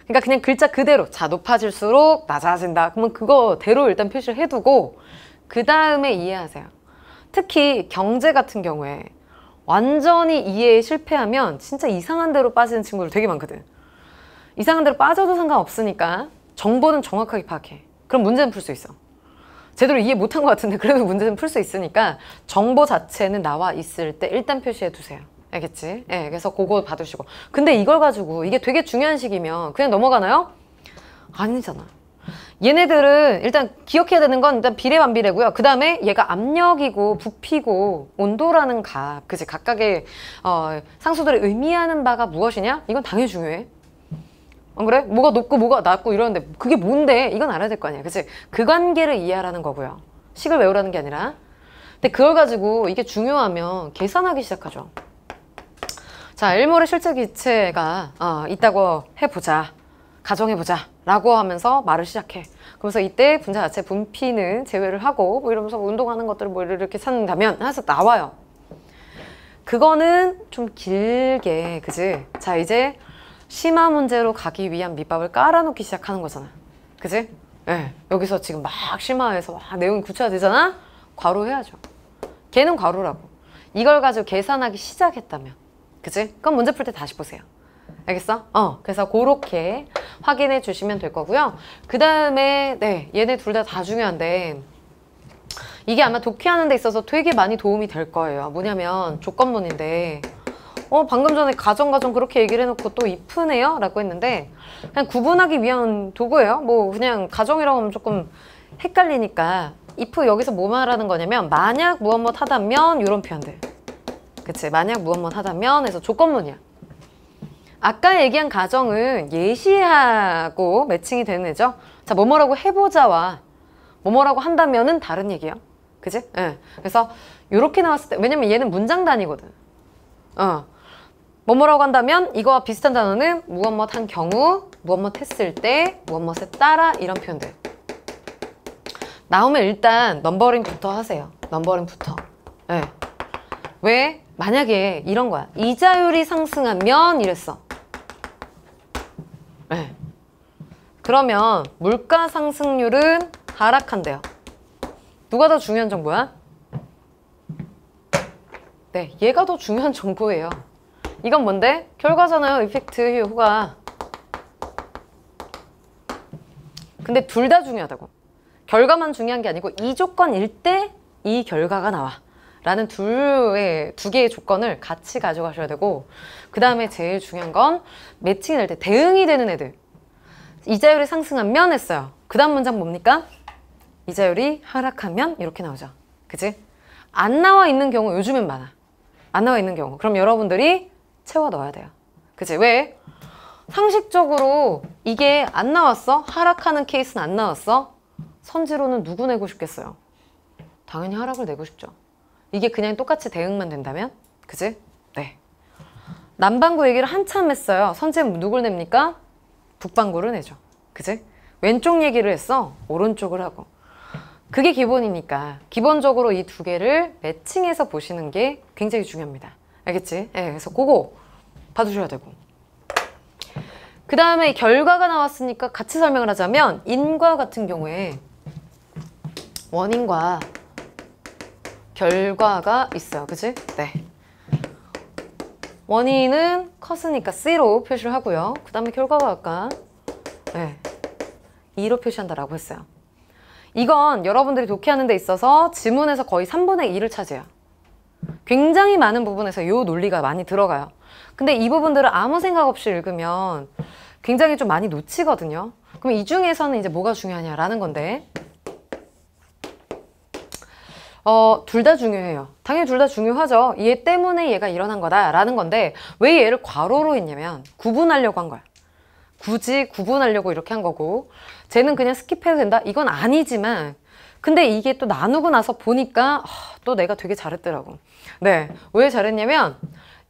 그러니까 그냥 글자 그대로 자 높아질수록 낮아진다 그러면 그거대로 일단 표시를 해두고 그 다음에 이해하세요 특히 경제 같은 경우에 완전히 이해에 실패하면 진짜 이상한 대로 빠지는 친구들 되게 많거든 이상한 대로 빠져도 상관없으니까 정보는 정확하게 파악해 그럼 문제는 풀 수 있어 제대로 이해 못한 것 같은데 (laughs) 그래도 문제는 풀 수 있으니까 정보 자체는 나와 있을 때 일단 표시해 두세요. 알겠지? 예, 네, 그래서 그거 받으시고 근데 이걸 가지고 이게 되게 중요한 식이면 그냥 넘어가나요? 아니잖아 얘네들은 일단 기억해야 되는 건 일단 비례 반비례고요 그 다음에 얘가 압력이고 부피고 온도라는 값 그지 각각의 어, 상수들이 의미하는 바가 무엇이냐? 이건 당연히 중요해 안 어, 그래? 뭐가 높고 뭐가 낮고 이러는데 그게 뭔데? 이건 알아야 될 거 아니야. 그치? 그 관계를 이해하라는 거고요. 식을 외우라는 게 아니라. 근데 그걸 가지고 이게 중요하면 계산하기 시작하죠. 자, 일몰의 실제 기체가 어, 있다고 해보자. 가정해보자. 라고 하면서 말을 시작해. 그러면서 이때 분자 자체 분피는 제외를 하고 뭐 이러면서 운동하는 것들을 뭐 이렇게 찾는다면 해서 나와요. 그거는 좀 길게, 그지? 자, 이제 심화 문제로 가기 위한 밑밥을 깔아놓기 시작하는 거잖아. 그지? 네. 여기서 지금 막 심화해서 와, 내용이 구체화되잖아? 과로 해야죠. 걔는 과로라고. 이걸 가지고 계산하기 시작했다면. 그지? 그럼 문제 풀 때 다시 보세요. 알겠어? 어, 그래서 그렇게 확인해 주시면 될 거고요. 그 다음에 네, 얘네 둘 다다 다 중요한데 이게 아마 독해하는 데 있어서 되게 많이 도움이 될 거예요. 뭐냐면 조건문인데 어 방금 전에 가정가정 그렇게 얘기를 해놓고 또이쁘네요 라고 했는데 그냥 구분하기 위한 도구예요 뭐 그냥 가정이라고 하면 조금 헷갈리니까 if 여기서 뭐 말하는 거냐면 만약 무엇뭇 하다면 이런 표현들 그치 만약 무엇뭇 하다면 해서 조건문이야 아까 얘기한 가정은 예시하고 매칭이 되는 애죠 자 뭐뭐라고 해보자와 뭐뭐라고 한다면은 다른 얘기야 그지? 예. 네. 그래서 이렇게 나왔을 때 왜냐면 얘는 문장 단위거든 어. 뭐뭐라고 한다면 이거와 비슷한 단어는 무엇뭇한 경우, 무엇뭇했을 때, 무엇뭇에 따라 이런 표현들. 나오면 일단 넘버링부터 하세요. 넘버링부터. 네. 예. 왜? 만약에 이런 거야. 이자율이 상승하면 이랬어. 네. 그러면 물가 상승률은 하락한대요. 누가 더 중요한 정보야? 네, 얘가 더 중요한 정보예요. 이건 뭔데? 결과잖아요. 이펙트, 효과. 근데 둘 다 중요하다고. 결과만 중요한 게 아니고 이 조건일 때 이 결과가 나와. 라는 둘의 두 개의 조건을 같이 가져가셔야 되고 그 다음에 제일 중요한 건 매칭이 될 때 대응이 되는 애들 이자율이 상승하면 했어요 그 다음 문장 뭡니까? 이자율이 하락하면 이렇게 나오죠 그지? 안 나와 있는 경우 요즘엔 많아 안 나와 있는 경우 그럼 여러분들이 채워 넣어야 돼요. 그치? 왜? 상식적으로 이게 안 나왔어? 하락하는 케이스는 안 나왔어? 선지로는 누구 내고 싶겠어요? 당연히 하락을 내고 싶죠. 이게 그냥 똑같이 대응만 된다면? 그지? 네. 남반구 얘기를 한참 했어요. 선지는 누굴 냅니까? 북반구를 내죠. 그지? 왼쪽 얘기를 했어. 오른쪽을 하고. 그게 기본이니까 기본적으로 이 두 개를 매칭해서 보시는 게 굉장히 중요합니다. 알겠지? 예, 그래서 그거 봐주셔야 되고 그 다음에 결과가 나왔으니까 같이 설명을 하자면 인과 같은 경우에 원인과 결과가 있어요. 그치? 네. 원인은 컸으니까 C로 표시를 하고요. 그 다음에 결과가 아까 네. E로 표시한다라고 했어요. 이건 여러분들이 독해하는 데 있어서 지문에서 거의 3분의 2를 차지해요. 굉장히 많은 부분에서 요 논리가 많이 들어가요. 근데 이 부분들을 아무 생각 없이 읽으면 굉장히 좀 많이 놓치거든요. 그럼 이 중에서는 이제 뭐가 중요하냐라는 건데 어, 둘 다 중요해요. 당연히 둘 다 중요하죠. 얘 때문에 얘가 일어난 거다라는 건데 왜 얘를 과로로 했냐면 구분하려고 한 거야. 굳이 구분하려고 이렇게 한 거고 쟤는 그냥 스킵해도 된다? 이건 아니지만 근데 이게 또 나누고 나서 보니까 어, 또 내가 되게 잘했더라고. 네, 왜 잘했냐면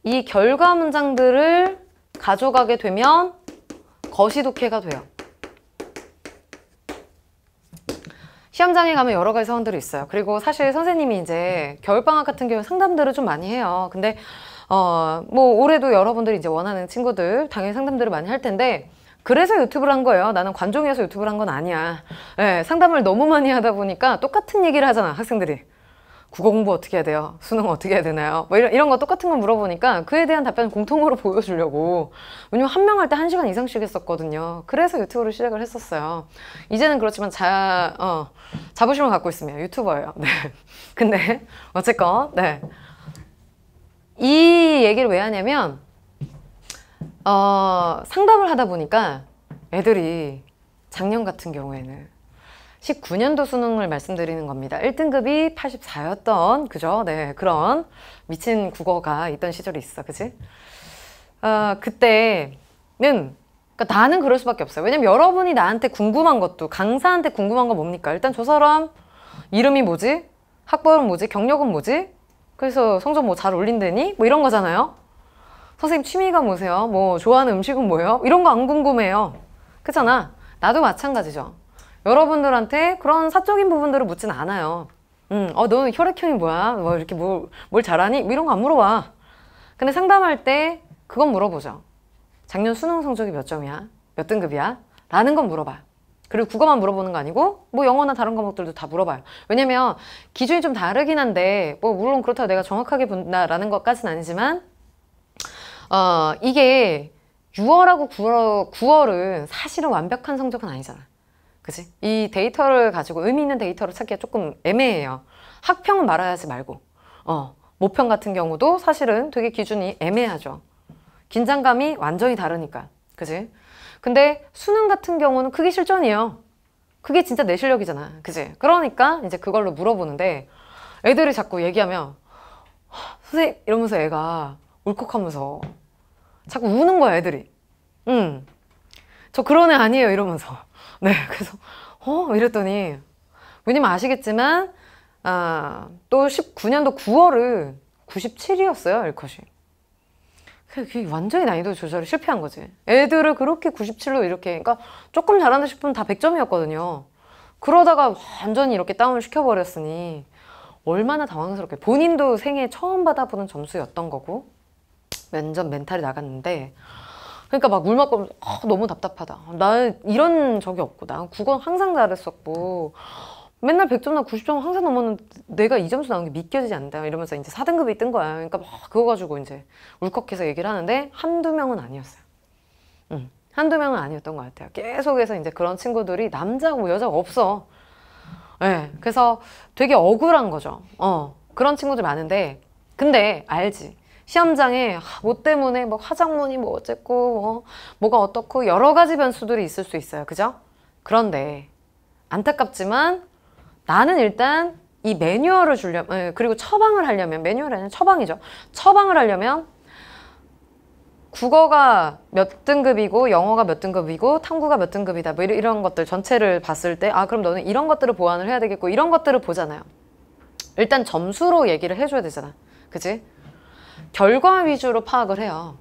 이 결과 문장들을 가져가게 되면 거시독해가 돼요. 시험장에 가면 여러 가지 사원들이 있어요. 그리고 사실 선생님이 이제 겨울방학 같은 경우 상담들을 좀 많이 해요. 근데 어, 뭐 올해도 여러분들이 이제 원하는 친구들 당연히 상담들을 많이 할 텐데 그래서 유튜브를 한 거예요. 나는 관종이어서 유튜브를 한 건 아니야. 네, 상담을 너무 많이 하다 보니까 똑같은 얘기를 하잖아, 학생들이. 국어 공부 어떻게 해야 돼요? 수능 어떻게 해야 되나요? 뭐 이런, 이런 거 똑같은 거 물어보니까 그에 대한 답변 공통으로 (laughs) 보여주려고 왜냐면 한 명 할 때 한시간 이상씩 했었거든요 그래서 유튜브를 시작을 했었어요 이제는 그렇지만 자, 어, 자부심을 갖고 있으면 유튜버예요 네. (laughs) 근데 어쨌건 네. 이 얘기를 왜 하냐면 어, 상담을 하다 보니까 애들이 작년 같은 경우에는 19년도 수능을 말씀드리는 겁니다. 1등급이 84였던 그죠? 네 그런 미친 국어가 있던 시절이 있어 그지? 어, 그때는 그러니까 나는 그럴 수밖에 없어요. 왜냐면 여러분이 나한테 궁금한 것도 강사한테 궁금한 건 뭡니까? 일단 저 사람 이름이 뭐지? 학벌은 뭐지? 경력은 뭐지? 그래서 성적 뭐 잘올린다니뭐 이런 거잖아요. 선생님 취미가 뭐세요? 뭐 좋아하는 음식은 뭐예요? 이런 거 안 궁금해요. 그잖아. 나도 마찬가지죠. 여러분들한테 그런 사적인 부분들을 묻진 않아요. 음, 어, 너는 혈액형이 뭐야? 뭐 이렇게 뭘, 뭘 잘하니? 뭐 이런 거 안 물어봐. 근데 상담할 때 그건 물어보죠. 작년 수능 성적이 몇 점이야? 몇 등급이야? 라는 건 물어봐. 그리고 국어만 물어보는 거 아니고 뭐 영어나 다른 과목들도 다 물어봐요. 왜냐면 기준이 좀 다르긴 한데 뭐 물론 그렇다고 내가 정확하게 본다라는 것까지는 아니지만 어 이게 6월하고 9월, 9월은 사실은 완벽한 성적은 아니잖아. 그지? 이 데이터를 가지고 의미 있는 데이터를 찾기가 조금 애매해요. 학평은 말아야지 말고. 어, 모평 같은 경우도 사실은 되게 기준이 애매하죠. 긴장감이 완전히 다르니까. 그지? 근데 수능 같은 경우는 그게 실전이에요. 그게 진짜 내 실력이잖아. 그지? 그러니까 이제 그걸로 물어보는데 애들이 자꾸 얘기하면 선생님 이러면서 애가 울컥하면서 자꾸 우는 거야 애들이. 응. 저 그런 애 아니에요 이러면서. 네, 그래서 어? 이랬더니 왜냐면 아시겠지만 아, 또 19년도 9월은 97이었어요, 일컷이. 그게 완전히 난이도 조절에 실패한 거지. 애들을 그렇게 97로 이렇게, 그러니까 조금 잘한다 싶으면 다 100점이었거든요. 그러다가 완전히 이렇게 다운 시켜버렸으니 얼마나 당황스럽게 본인도 생애 처음 받아보는 점수였던 거고 면접 멘탈이 나갔는데 그러니까 막울먹거면 어, 아, 너무 답답하다. 나는 이런 적이 없고 난 국어 항상 잘했었고 맨날 100점나 90점 항상 넘었는데 내가 이 점수 나온 게 믿겨지지 않는다 이러면서 이제 4등급이 뜬 거야. 그러니까 막 그거 가지고 이제 울컥해서 얘기를 하는데 한두 명은 아니었어요. 음, 한두 명은 아니었던 것 같아요. 계속해서 이제 그런 친구들이 남자고 여자가 없어. 예. 네, 그래서 되게 억울한 거죠. 어. 그런 친구들 많은데 근데 알지. 시험장에 뭐 때문에 뭐 화장문이 뭐 어쨌고 뭐 뭐가 어떻고 여러 가지 변수들이 있을 수 있어요. 그죠? 그런데 안타깝지만 나는 일단 이 매뉴얼을 주려면 예, 그리고 처방을 하려면 매뉴얼에는 처방이죠. 처방을 하려면 국어가 몇 등급이고 영어가 몇 등급이고 탐구가 몇 등급이다 뭐 이런 것들 전체를 봤을 때 아 그럼 너는 이런 것들을 보완을 해야 되겠고 이런 것들을 보잖아요 일단 점수로 얘기를 해줘야 되잖아 그치 결과 위주로 파악을 해요.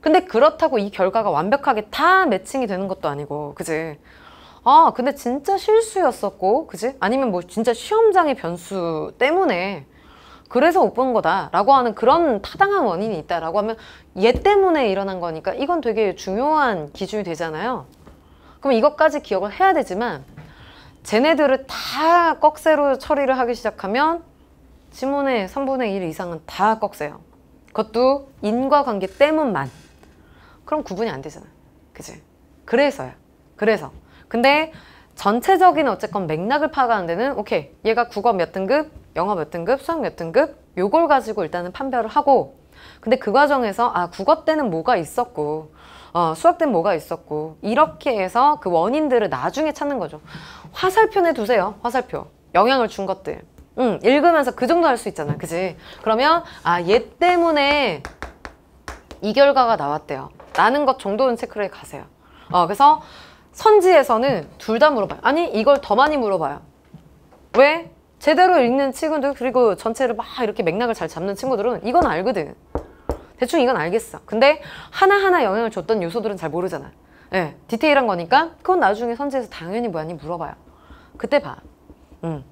근데 그렇다고 이 결과가 완벽하게 다 매칭이 되는 것도 아니고 그지? 아 근데 진짜 실수였었고 그지? 아니면 뭐 진짜 시험장의 변수 때문에 그래서 못 본 거다 라고 하는 그런 타당한 원인이 있다 라고 하면 얘 때문에 일어난 거니까 이건 되게 중요한 기준이 되잖아요 그럼 이것까지 기억을 해야 되지만 쟤네들을 다 꺽쇠로 처리를 하기 시작하면 지문의 3분의 1 이상은 다 꺽쇠요 그것도 인과관계 때문만 그럼 구분이 안 되잖아 그지 그래서야 그래서 근데 전체적인 어쨌건 맥락을 파악하는 데는 오케이 얘가 국어 몇 등급 영어 몇 등급 수학 몇 등급 요걸 가지고 일단은 판별을 하고 근데 그 과정에서 아 국어 때는 뭐가 있었고 어, 수학 때는 뭐가 있었고 이렇게 해서 그 원인들을 나중에 찾는 거죠 화살표 내두세요 화살표 영향을 준 것들 음, 읽으면서 그 정도 할 수 있잖아. 그지? 그러면, 아, 얘 때문에 이 결과가 나왔대요. 라는 것 정도는 체크를 가세요. 어, 그래서 선지에서는 둘 다 물어봐요. 아니, 이걸 더 많이 물어봐요. 왜? 제대로 읽는 친구들, 그리고 전체를 막 이렇게 맥락을 잘 잡는 친구들은 이건 알거든. 대충 이건 알겠어. 근데 하나하나 영향을 줬던 요소들은 잘 모르잖아. 예, 네, 디테일한 거니까 그건 나중에 선지에서 당연히 뭐하니 물어봐요. 그때 봐. 음.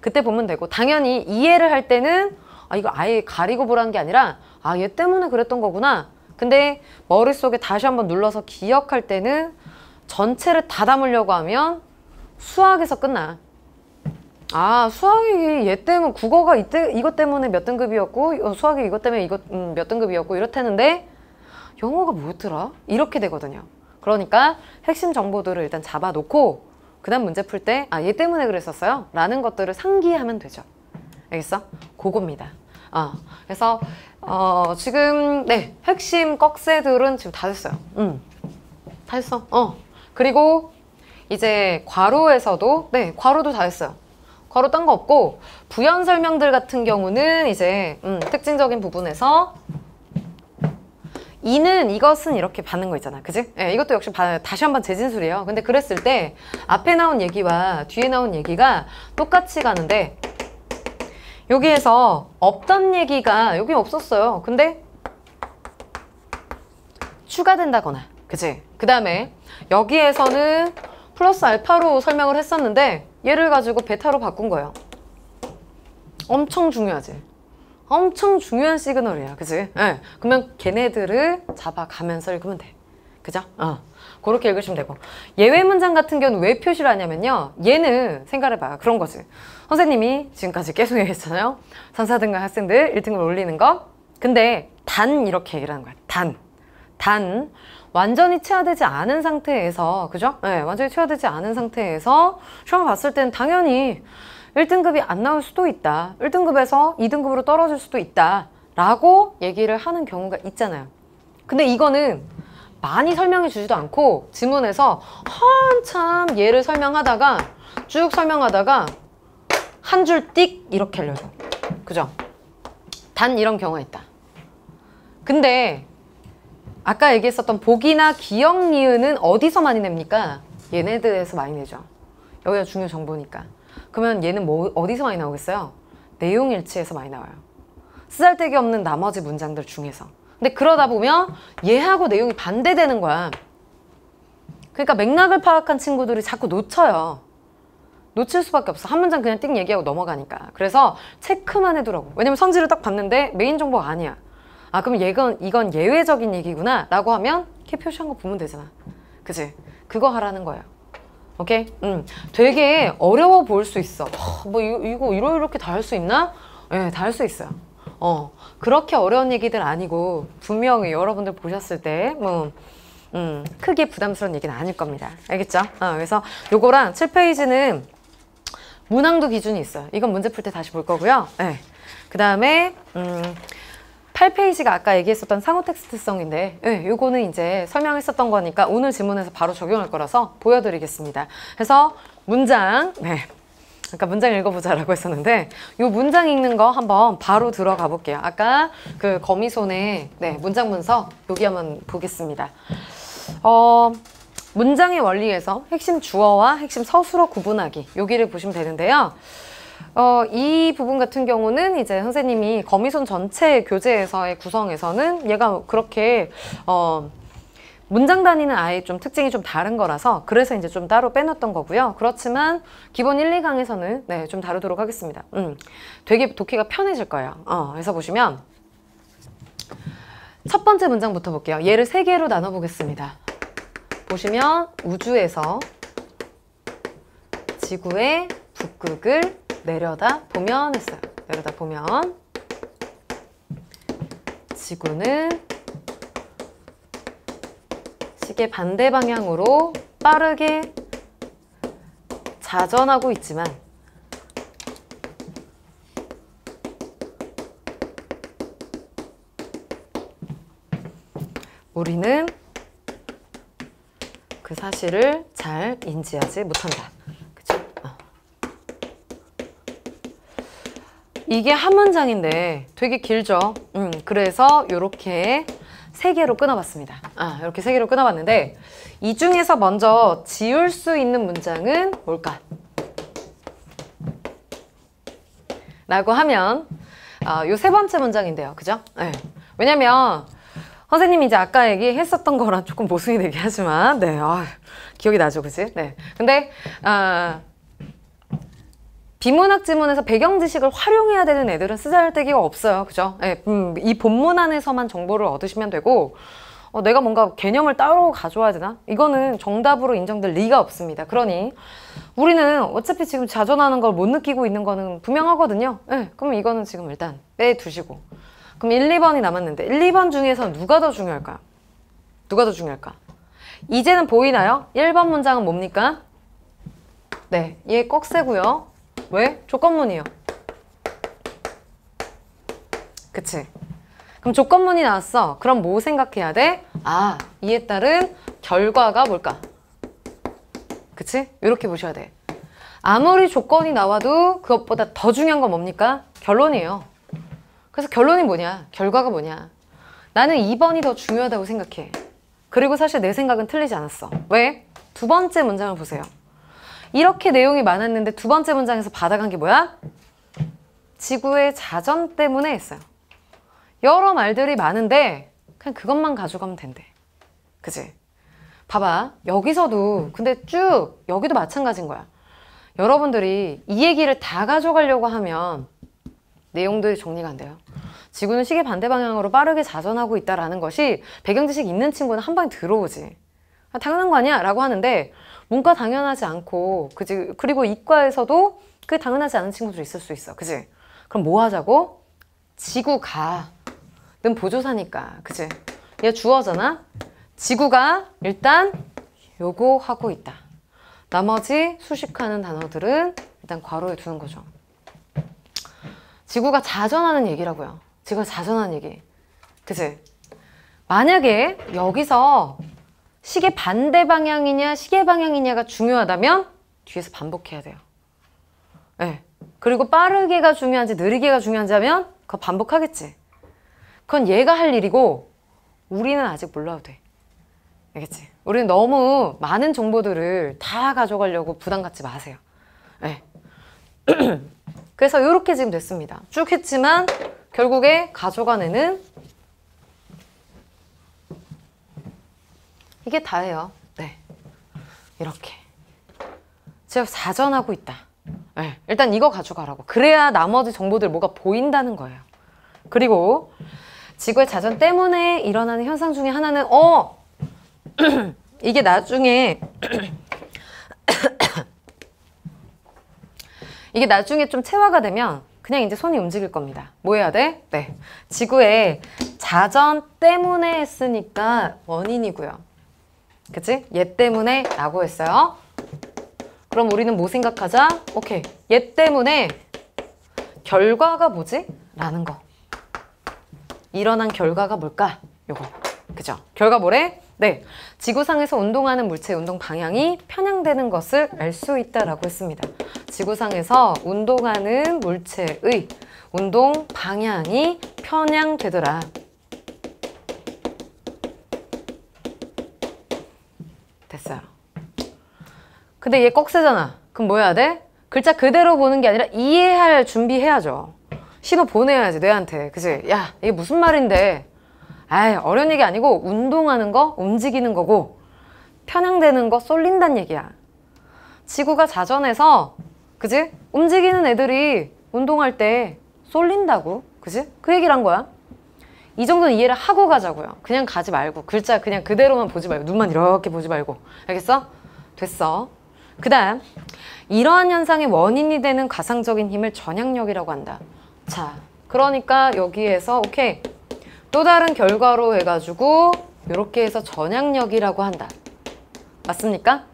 그때 보면 되고 당연히 이해를 할 때는 아 이거 아예 가리고 보라는 게 아니라 아 얘 때문에 그랬던 거구나 근데 머릿속에 다시 한번 눌러서 기억할 때는 전체를 다 담으려고 하면 수학에서 끝나 아 수학이 얘 때문에 국어가 이때 이것 때문에 몇 등급이었고 어, 수학이 이것 때문에 이것 음, 몇 등급이었고 이렇다는데 영어가 뭐였더라 이렇게 되거든요 그러니까 핵심 정보들을 일단 잡아놓고 그 다음 문제 풀 때 아 얘 때문에 그랬었어요 라는 것들을 상기하면 되죠 알겠어? 그겁니다 어, 아, 그래서 어, 지금 네 핵심 꺽쇠들은 지금 다 됐어요 음, 다 됐어 어. 그리고 이제 과로에서도 네 과로도 다 됐어요 과로 딴 거 없고 부연 설명들 같은 경우는 이제 음, 특징적인 부분에서 이는 이것은 이렇게 받는 거 있잖아 그지? 네, 이것도 역시 바, 다시 한번 재진술이에요 근데 그랬을 때 앞에 나온 얘기와 뒤에 나온 얘기가 똑같이 가는데 여기에서 없던 얘기가 여기 없었어요 근데 추가된다거나 그지그 다음에 여기에서는 플러스 알파로 설명을 했었는데 얘를 가지고 베타로 바꾼 거예요 엄청 중요하지 엄청 중요한 시그널이야 그치? 네. 그러면 걔네들을 잡아가면서 읽으면 돼 그죠? 어. 그렇게 읽으시면 되고 예외 문장 같은 경우는 왜 표시를 하냐면요 얘는 생각해봐 그런 거지 선생님이 지금까지 계속 얘기했잖아요 선사등급 학생들 1등을 올리는 거 근데 단 이렇게 얘기를 하는 거야 단단 완전히 체화되지 않은 상태에서 그죠? 네, 완전히 체화되지 않은 상태에서 시험 봤을 때는 당연히 1등급이안 나올 수도 있다. 1등급에서2등급으로 떨어질 수도 있다. 라고 얘기를 하는 경우가 있잖아요. 근데 이거는 많이 설명해 주지도 않고 지문에서 한참 얘를 설명하다가 쭉 설명하다가 한 줄 띡 이렇게 알려줘. 그죠? 단 이런 경우가 있다. 근데 아까 얘기했었던 보기나 기억 니은은 어디서 많이 냅니까? 얘네들에서 많이 내죠. 여기가 중요 정보니까. 그러면 얘는 뭐 어디서 많이 나오겠어요? 내용일치에서 많이 나와요. 쓰잘데기 없는 나머지 문장들 중에서. 근데 그러다 보면 얘하고 내용이 반대되는 거야. 그러니까 맥락을 파악한 친구들이 자꾸 놓쳐요. 놓칠 수밖에 없어. 한 문장 그냥 띵 얘기하고 넘어가니까. 그래서 체크만 해두라고. 왜냐면 성질을 딱 봤는데 메인 정보가 아니야. 아 그럼 이건, 이건 예외적인 얘기구나 라고 하면 캡 표시한 거 보면 되잖아. 그지? 그거 하라는 거예요. 오케이? 음, 되게 어려워 보일 수 있어. 어, 뭐 이, 거 이러 이렇게 다 할 수 있나? 예, 네, 다할 수 있어요. 어, 그렇게 어려운 얘기들 아니고 분명히 여러분들 보셨을 때 뭐. 음, 크게 부담스러운 얘기는 아닐 겁니다. 알겠죠? 어, 그래서 요거랑 7페이지는 문항도 기준이 있어요. 이건 문제 풀 때 다시 볼 거고요. 네. 예. 그 다음에 음, 8페이지가 아까 얘기했었던 상호 텍스트성인데 네, 예, 이거는 이제 설명했었던 거니까 오늘 지문에서 바로 적용할 거라서 보여드리겠습니다. 그래서 문장 네. 아까 문장 읽어보자라고 했었는데 이 문장 읽는 거 한번 바로 들어가 볼게요. 아까 그 거미손의 네, 문장 분석 여기 한번 보겠습니다. 어, 문장의 원리에서 핵심 주어와 핵심 서술어 구분하기 여기를 보시면 되는데요. 어, 이 부분 같은 경우는 이제 선생님이 거미손 전체 교재에서의 구성에서는 얘가 그렇게 어, 문장 단위는 아예 좀 특징이 좀 다른 거라서 그래서 이제 좀 따로 빼놨던 거고요. 그렇지만 기본 1, 2강에서는 네, 좀 다루도록 하겠습니다. 음, 되게 독해가 편해질 거예요. 어, 그래서 보시면 첫 번째 문장부터 볼게요. 얘를 세 개로 나눠보겠습니다. 보시면 우주에서 지구의 북극을 내려다 보면 했어요. 내려다 보면 지구는 시계 반대 방향으로 빠르게 자전하고 있지만 우리는 그 사실을 잘 인지하지 못한다. 이게 한 문장인데 되게 길죠. 음, 그래서 이렇게 세 개로 끊어봤습니다. 아, 이렇게 세 개로 끊어봤는데 이 중에서 먼저 지울 수 있는 문장은 뭘까? 라고 하면 이요세 아, 번째 문장인데요. 그죠? 네. 왜냐면 선생님이 이제 아까 얘기했었던 거랑 조금 모순이 되긴 하지만 네, 아, 기억이 나죠, 그치 네. 근데 아, 비문학 지문에서 배경 지식을 활용해야 되는 애들은 쓰잘데기가 없어요. 그죠? 네, 음, 이 본문 안에서만 정보를 얻으시면 되고 어, 내가 뭔가 개념을 따로 가져와야 되나? 이거는 정답으로 인정될 리가 없습니다. 그러니 우리는 어차피 지금 자존하는걸 못 느끼고 있는 거는 분명하거든요. 네, 그럼 이거는 지금 일단 빼두시고 그럼 1, 2번이 남았는데 1, 2번 중에서 누가 더 중요할까요? 누가 더 중요할까? 이제는 보이나요? 1번 문장은 뭡니까? 네, 얘 꺽쇠고요. 왜? 조건문이요. 그치? 그럼 조건문이 나왔어. 그럼 뭐 생각해야 돼? 아, 이에 따른 결과가 뭘까? 그치? 이렇게 보셔야 돼. 아무리 조건이 나와도 그것보다 더 중요한 건 뭡니까? 결론이에요. 그래서 결론이 뭐냐? 결과가 뭐냐? 나는 2번이 더 중요하다고 생각해. 그리고 사실 내 생각은 틀리지 않았어. 왜? 두 번째 문장을 보세요. 이렇게 내용이 많았는데 두 번째 문장에서 받아간 게 뭐야? 지구의 자전 때문에 했어요. 여러 말들이 많은데 그냥 그것만 가져가면 된대. 그지? 봐봐. 여기서도 근데 쭉 여기도 마찬가지인 거야. 여러분들이 이 얘기를 다 가져가려고 하면 내용들이 정리가 안 돼요. 지구는 시계 반대 방향으로 빠르게 자전하고 있다라는 것이 배경 지식 있는 친구는 한 방에 들어오지. 아, 당연한 거 아니야? 라고 하는데 뭔가 당연하지 않고 그지 그리고 이과에서도 그 당연하지 않은 친구들이 있을 수 있어 그지 그럼 뭐 하자고 지구가 는 보조사니까 그지 얘 주어잖아 지구가 일단 요거 하고 있다 나머지 수식하는 단어들은 일단 괄호에 두는 거죠 지구가 자전하는 얘기라고요 지구가 자전하는 얘기 그지 만약에 여기서 시계 반대 방향이냐 시계 방향이냐가 중요하다면 뒤에서 반복해야 돼요. 네. 그리고 빠르게가 중요한지 느리게가 중요한지 하면 그거 반복하겠지. 그건 얘가 할 일이고 우리는 아직 몰라도 돼. 알겠지? 우리는 너무 많은 정보들을 다 가져가려고 부담 갖지 마세요. 네. (clears throat) 그래서 이렇게 지금 됐습니다. 쭉 했지만 결국에 가져간 애는 이게 다예요. 네. 이렇게. 제가 사전하고 있다. 네. 일단 이거 가져가라고. 그래야 나머지 정보들 뭐가 보인다는 거예요. 그리고 지구의 자전 때문에 일어나는 현상 중에 하나는 어! (clears throat) 이게 나중에 (clears throat) 이게 나중에 좀 체화가 되면 그냥 이제 손이 움직일 겁니다. 뭐 해야 돼? 네. 지구에 자전 때문에 했으니까 원인이고요. 그치? 얘 때문에 라고 했어요. 그럼 우리는 뭐 생각하자? 오케이. 얘 때문에 결과가 뭐지? 라는 거. 일어난 결과가 뭘까? 요거. 그죠? 결과 뭐래? 네. 지구상에서 운동하는 물체 의 운동 방향이 편향되는 것을 알 수 있다라고 했습니다. 지구상에서 운동하는 물체의 운동 방향이 편향되더라. 됐어요. 근데 얘 꺽쇠잖아. 그럼 뭐 해야 돼? 글자 그대로 보는 게 아니라 이해할 준비해야죠. 신호 보내야지 뇌한테. 그지? 야 이게 무슨 말인데. 아이 어려운 얘기 아니고 운동하는 거 움직이는 거고 편향되는 거쏠린다는 얘기야. 지구가 자전해서 그지? 움직이는 애들이 운동할 때 쏠린다고. 그지? 그 얘기를 한 거야. 이 정도는 이해를 하고 가자고요 그냥 가지 말고 글자 그냥 그대로만 보지 말고 눈만 이렇게 보지 말고 알겠어? 됐어 그 다음 이러한 현상의 원인이 되는 가상적인 힘을 전향력이라고 한다 자 그러니까 여기에서 오케이 또 다른 결과로 해가지고 이렇게 해서 전향력이라고 한다 맞습니까?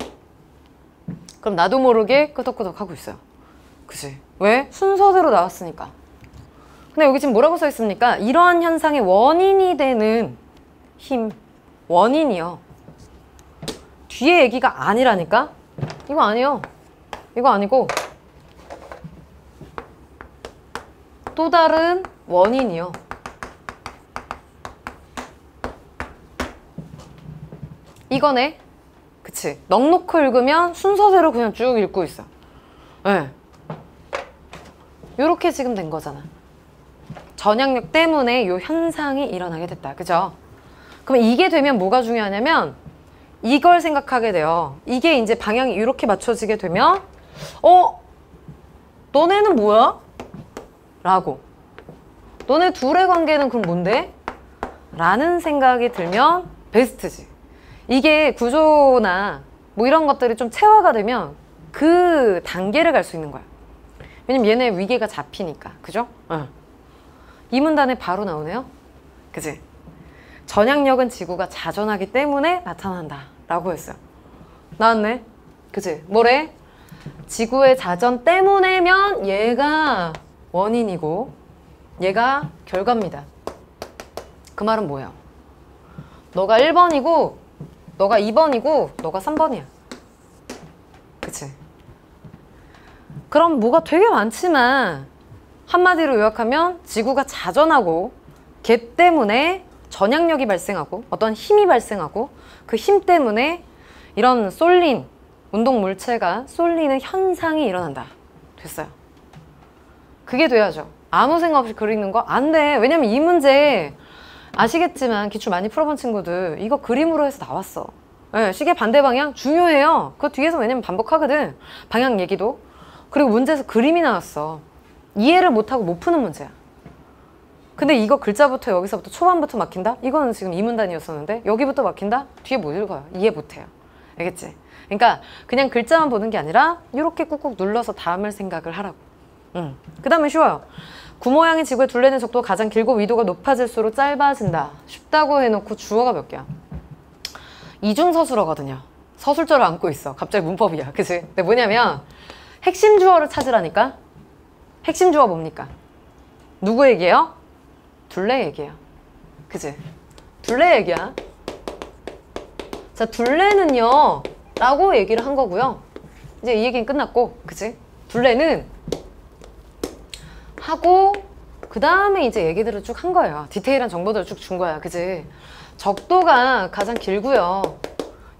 그럼 나도 모르게 끄덕끄덕 하고 있어요 그지? 왜? 순서대로 나왔으니까 근데 여기 지금 뭐라고 써 있습니까? 이러한 현상의 원인이 되는 힘, 원인이요. 뒤에 얘기가 아니라니까? 이거 아니요. 이거 아니고 또 다른 원인이요. 이거네. 그치. 넉넉히 읽으면 순서대로 그냥 쭉 읽고 있어. 예. 네. 요렇게 지금 된 거잖아. 전향력 때문에 이 현상이 일어나게 됐다. 그죠? 그럼 이게 되면 뭐가 중요하냐면 이걸 생각하게 돼요. 이게 이제 방향이 이렇게 맞춰지게 되면 어? 너네는 뭐야? 라고 너네 둘의 관계는 그럼 뭔데? 라는 생각이 들면 베스트지. 이게 구조나 뭐 이런 것들이 좀 체화가 되면 그 단계를 갈 수 있는 거야. 왜냐면 얘네 위계가 잡히니까. 그죠? 응. 이 문단에 바로 나오네요. 그지? 전향력은 지구가 자전하기 때문에 나타난다 라고 했어요. 나왔네. 그지? 뭐래? 지구의 자전 때문에면 얘가 원인이고 얘가 결과입니다. 그 말은 뭐예요? 너가 1번이고 너가 2번이고 너가 3번이야. 그치? 그럼 뭐가 되게 많지만 한마디로 요약하면 지구가 자전하고 개 때문에 전향력이 발생하고 어떤 힘이 발생하고 그 힘 때문에 이런 쏠린 운동 물체가 쏠리는 현상이 일어난다. 됐어요. 그게 돼야죠. 아무 생각 없이 그리는 거 안 돼. 왜냐면 이 문제 아시겠지만 기출 많이 풀어본 친구들 이거 그림으로 해서 나왔어. 네, 시계 반대 방향 중요해요. 그 뒤에서 왜냐면 반복하거든. 방향 얘기도. 그리고 문제에서 그림이 나왔어. 이해를 못하고 못 푸는 문제야. 근데 이거 글자부터 여기서부터 초반부터 막힌다? 이거는 지금 이문단이었었는데 여기부터 막힌다? 뒤에 못 뭐 읽어요. 이해 못해요. 알겠지? 그러니까 그냥 글자만 보는 게 아니라 이렇게 꾹꾹 눌러서 다음을 생각을 하라고. 음. 그 다음에 쉬워요. 구모양이 지구에 둘레는 속도가 가장 길고 위도가 높아질수록 짧아진다. 쉽다고 해놓고 주어가 몇 개야? 이중서술어거든요. 서술절을 안고 있어. 갑자기 문법이야. 그치? 근데 뭐냐면 핵심 주어를 찾으라니까. 핵심 주어 뭡니까? 누구 에게요 둘레 얘기야. 그지? 둘레 얘기야. 자, 둘레는요. 라고 얘기를 한 거고요. 이제 이 얘기는 끝났고, 그지? 둘레는 하고 그 다음에 이제 얘기들을 쭉 한 거예요. 디테일한 정보들을 쭉 준 거야. 그지? 적도가 가장 길고요.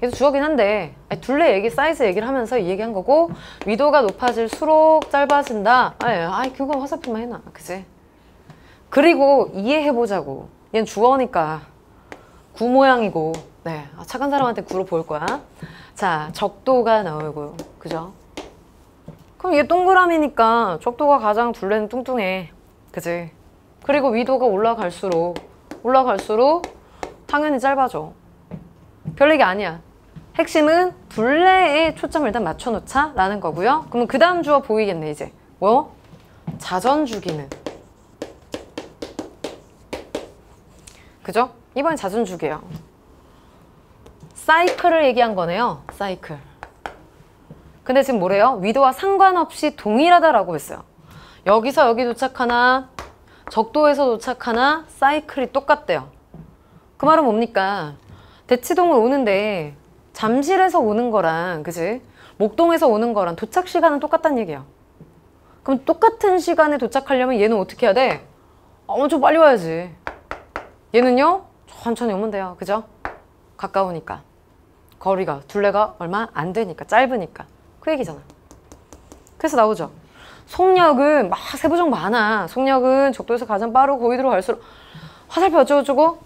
그래서 주어긴 한데 아니, 둘레 얘기, 사이즈 얘기를 하면서 이 얘기한 거고 위도가 높아질수록 짧아진다. 아니, 아니 그건 화살표만 해놔. 그치 그리고 이해해보자고. 얘는 주어니까 구 모양이고 네 아, 착한 사람한테 구로 볼 거야. 자, 적도가 나오고 그죠? 그럼 얘 동그라미니까 적도가 가장 둘레는 뚱뚱해. 그치 그리고 위도가 올라갈수록 올라갈수록 당연히 짧아져. 별 얘기 아니야. 핵심은 둘레에 초점을 일단 맞춰놓자 라는 거고요 그러면 그 다음 주어 보이겠네 이제 뭐? 자전주기는 그죠? 이번 자전주기예요 사이클을 얘기한 거네요 사이클 근데 지금 뭐래요? 위도와 상관없이 동일하다라고 했어요 여기서 여기 도착하나 적도에서 도착하나 사이클이 똑같대요 그 말은 뭡니까 대치동을 오는데 잠실에서 오는 거랑 그지? 목동에서 오는 거랑 도착 시간은 똑같단 얘기야. 그럼 똑같은 시간에 도착하려면 얘는 어떻게 해야 돼? 엄청 아, 어, 빨리 와야지. 얘는요? 천천히 오면 돼요. 그죠? 가까우니까. 거리가 둘레가 얼마 안 되니까 짧으니까. 그 얘기잖아. 그래서 나오죠. 속력은 막 세부적 많아. 속력은 적도에서 가장 빠르고 고위도로 갈수록 화살표 어쩌고저쩌고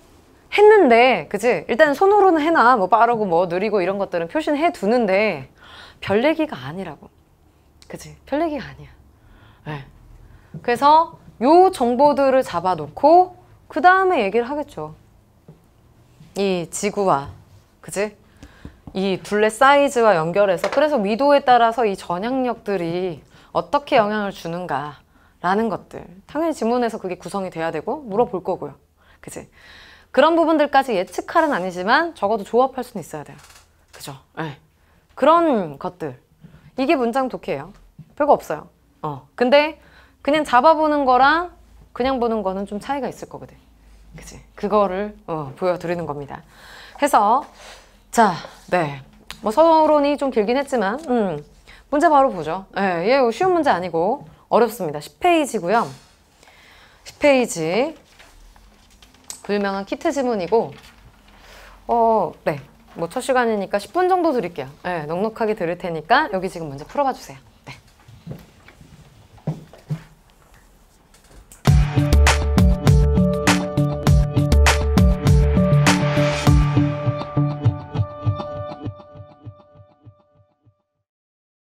했는데 그치? 일단 손으로는 해놔 뭐 빠르고 뭐 느리고 이런 것들은 표시는 해두는데 별 얘기가 아니라고 그치? 별 얘기가 아니야 네. 그래서 요 정보들을 잡아놓고 그 다음에 얘기를 하겠죠 이 지구와 그치? 이 둘레 사이즈와 연결해서 그래서 위도에 따라서 이 전향력들이 어떻게 영향을 주는가 라는 것들 당연히 지문에서 그게 구성이 돼야 되고 물어볼 거고요 그치? 그런 부분들까지 예측할은 아니지만 적어도 조합할 수는 있어야 돼요. 그죠? 네. 그런 것들. 이게 문장 독해예요. 별거 없어요. 어. 근데 그냥 잡아보는 거랑 그냥 보는 거는 좀 차이가 있을 거거든. 그치? 그거를 어, 보여드리는 겁니다. 해서 자, 네. 뭐 서론이 좀 길긴 했지만 음, 문제 바로 보죠. 예, 예, 쉬운 문제 아니고 어렵습니다. 10페이지고요. 10페이지. 불명한 키트 지문이고 어, 네. 뭐 첫 시간이니까 10분 정도 드릴게요. 네, 넉넉하게 들을 테니까 여기 지금 먼저 풀어봐 주세요.